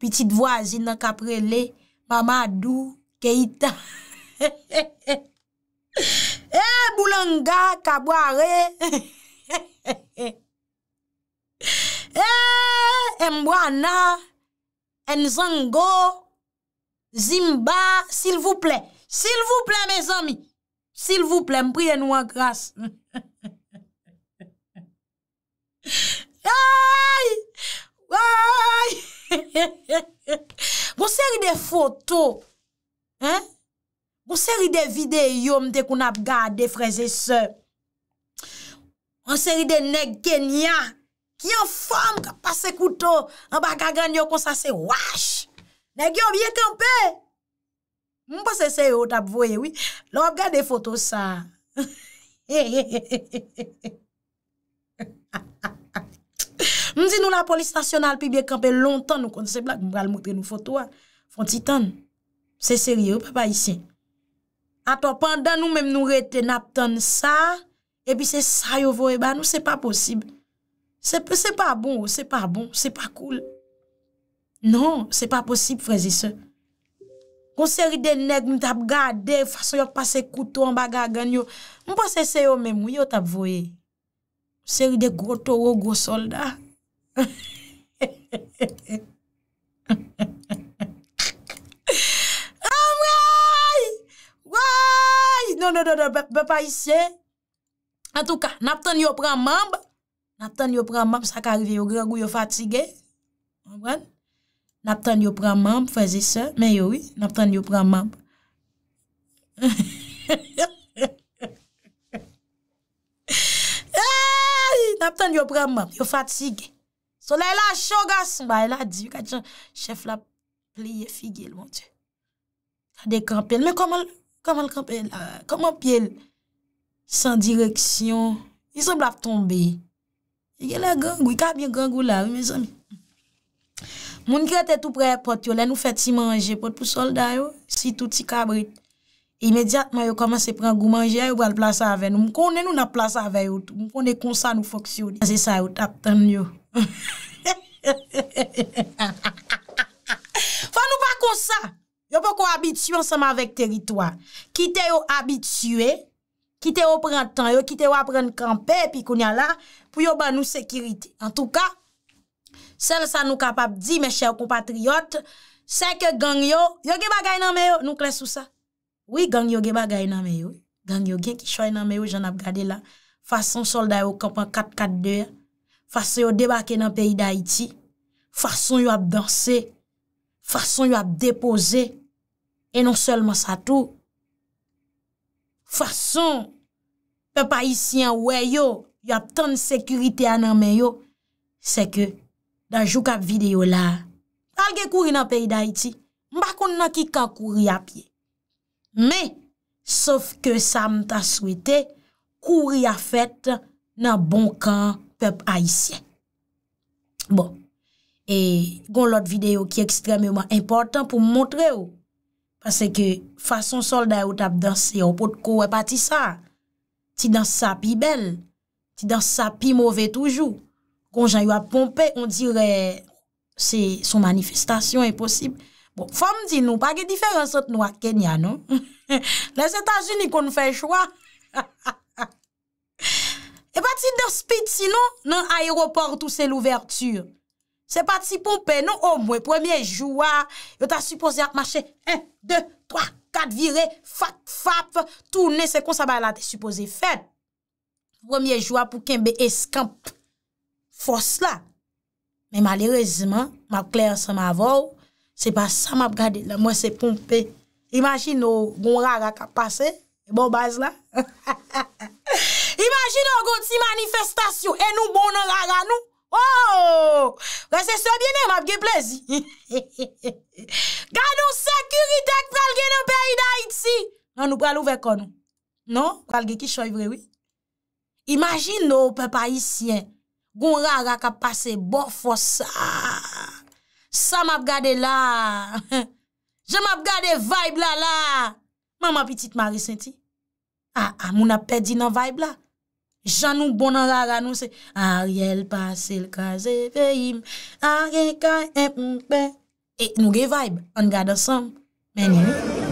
pitit wazil nan kaprele mamadou ke itan E, Boulanga Kabware. E, eh, Mbwana, Enzango, Zimba. Sil vouple. Sil vouple, me zami. Sil vouple, mpri enwa grase. A, A, A. Mbwana, mbwana. Mwonsen de foto. E. Gon seri de videyo mte kon ap ga a defreze se. Gon seri de neg genya. Ki an form ka pase kouto. An ba gaganyo konsase wach. Neg yo biye kampe. Mwen pa se seri yo tap voye. Lan ap ga de foto sa. Mwen si nou la polis stasyonal pi biye kampe lontan. Nou kon se blak mbal mwotre nou fotwa. Fon titan. Se seri yo pa ba isi. Ato, pandan nou menm nou rete nap ton sa, e pi se sa yo voe, ba nou se pa posib. Se pa bon, se pa bon, se pa koul. Non, se pa posib, Frésis. Kon seri de neg, nou tap gade, fason yo pase koutouan baga ganyo. Mwen pase se yo menm, yo tap voe. Seri de gote ou go solda. Hehehehe. Woy, no, no, no, be pa isye. En touka, napton yo pran mamb. Naptan yo pran mamb, sa ka arrive yo grego, yo fatige. Anbran? Naptan yo pran mamb, faze se. Men yo, woy, naptan yo pran mamb. Naptan yo pran mamb, yo fatige. So, lè la choga, samba, lè la di, yu ka chan, chef la pliye figye, lwantye. Sa dekampel, men komal... Koman euh, pye san direksyon, yi semblap tombe, yi ke la gangou, yi kabye gangou la, moun kre te tou pre pot, yo le nou fe ti manje, pot pou solda yo, si tout si kabrit, imediatman yo koman se pre an gou manje, yo bal plasa ave, moun konen nou na plasa ave yo, moun konen konsa nou foksyon, zesa yo tap tan yo. Fwa nou pa konsa, yo pou kon abituy anseman vek teritwa kite yo abituy kite yo pren tan yo kite yo apren kampè pi koun ya la pou yo ban nou sekirite en tou ka sel sa nou kapap di me chè ou kompatriot se ke gang yo yo gen bagay nan me yo nou kles ou sa oui gang yo gen bagay nan me yo gang yo gen ki choy nan me yo jan ap gade la fason solda yo kampan 4-4-2 fason yo debake nan peyi da iti fason yo ap dansè fason yo ap depose fason yo ap dépose E non selman sa tou. Fason, pep ayisyen we yo, yo ap ton sekurite anan men yo, se ke, dan jou kap videyo la, alge kouri nan peyi da iti, mbakoun nan ki ka kouri apye. Me, sof ke sa mta swete, kouri a fèt nan bon kan pep ayisyen. Bon, e gon lot videyo ki ekstremement important pou mwontre yo, Pase ke fason sol da yo tap danse, yo pot kowe pati sa. Ti dans sa pi bel, ti dans sa pi mouve toujou. Kon jan yo ap pompe, on dire, son manifestasyon e posib. Bon, fom di nou, pa ge diferansot nou a Kenya, nou? Les Etats-Unis kon fè choua. E pati de spit si nou, nan aéroport ou se l'ouverture. Se pa ti pompe nou ou mwen. Premye joua ah, yo ta suppose ap mache 1, 2, 3, 4 vire, fap, fap, toune, se kon sa bay la te suppose fèd. Premye joua ah, pou kenbe eskanp fos la. Men malerezman ma kler sa ma vou. Se pa sa ma gade la mwen se pompe. Imagine ou oh, goun rara ka pase, bonbaz la. Imagine ou oh, goun ti manifestasyon e nou bonan non, rara nou. Oh, wè se sè bjenè, m apge plez. Gado sekuritek pralge nou peyi da iti. Nan nou pral non, ouve konou. Nan, pralge ki choy vrewi. Imagin nou pe pa isyen. Goun rara ka pase bo fos. Sa m ap gade la. Je m ap gade vibe la la. Maman pitit m ah, ah, a resenti. A moun ap pedi nan vibe la. E chan nou bon an gaga nou se, a riel pase l kaze ve im, a re kaj ep mpe. E nou gey vibe, an gada sang, menye mpe.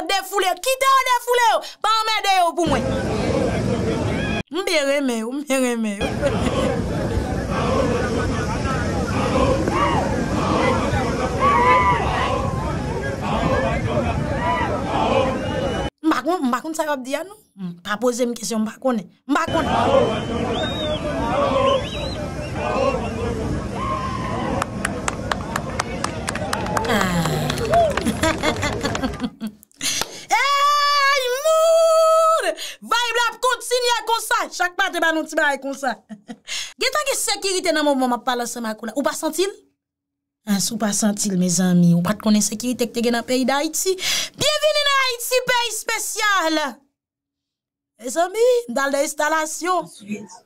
Kite ou defoule ou, pa ou mède ou pou mwen Mbè remè ou, mbè remè ou Mbakoun, mbakoun sa yop diyan nou Pa hmm, pose mkisyon mbakoun Mbakoun ah. Sini a konsa, chak pa te ba nou ti ba a konsa. Getan ge sekirite nan moun moun ap pale seman kou la. Ou pa santil? An ah, sou pa santil, me zami. Ou pa te konen sekirite ke te genan peyi da Haiti. Bienveni na Haiti, peyi spesyal. Me zami, dal de instalasyon. Monsu, yes.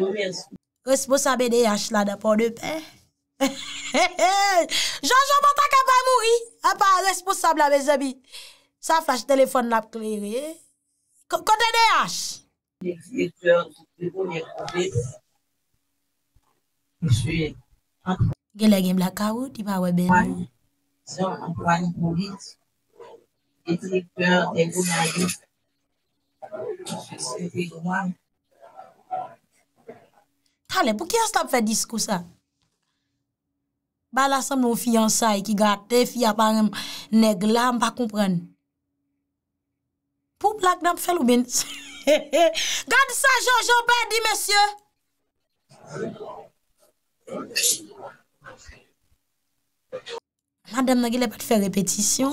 Moun mersou. Responsabe de yache la da por de pe. Jean-Jean, mou tak ap a moui. A pa responsable la, me zami. Sa fache telefon la ap kliye. Monsu, yes. Kote de yas? Yèk si peur, yèk ou yèk ou yèk. Yèk si peur. Gè la gen blakaw, ti pa wè ben. Yèk si peur, yèk ou yèk ou yèk. Yèk si peur, yèk ou yèk ou yèk. Tale, pou ki yon stop fè diskous sa? Balasan nou fiyansay ki gâte fiy apan mèm, nèk la m pa komprenn. Pour blague dans fait ou bien. Garde ça, Jean-Jean dit monsieur. Madame n'a pas de faire répétition.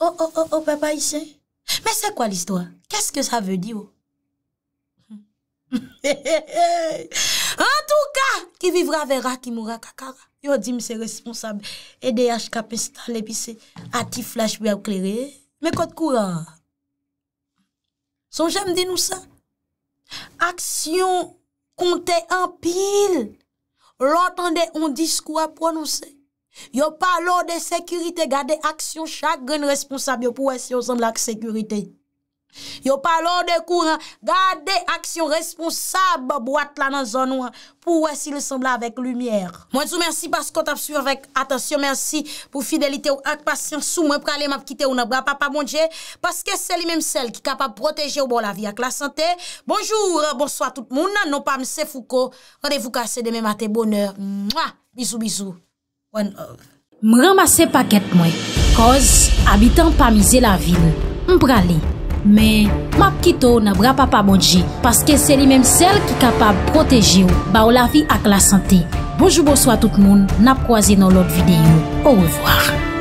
O, o, o, o, pepa yi se. Me se kwa l'istwa? Kè s'ke sa vè di yo? En tou ka, ki vivra vera, ki moura kakara. Yo di mi se responsable. Ede yaj ka pestale, epi se atiflaj pou ya wklere. Me kote kura. Son jèm di nou sa. Aksyon kontè anpil. L'antande yon diskou a prononse. Yo pa lò de sekurite, gade aksyon chak gen responsab yo pou wè si yo sembla ak sekurite. Yo pa lò de kouran, gade aksyon responsab boat la nan zon wè, pou wè si yo sembla avèk lumièr. Mwen sou mersi paskot ap suiv avèk atasyon, mersi pou fidelite ou ak pasyon sou mwen pou ale map kite ou nan bra pa pa bondje, paske se li menm sel ki kapap proteje ou bon la vi ak la sante. Bonjour, bonsoit tout mounan, non pa mse fouko, radevou kase demè matè, bonèr. Bizou, bizou. M ramase paket mwen, koz abitan pa mize la vil, m pra li. Men, map kito na bra pa pa mounji, paske se li menm sel ki kapab proteji ou, ba ou la vi ak la sante. Bonjou bonjou a tout moun, nap kwa zi nou lot videyo. Ou revoar.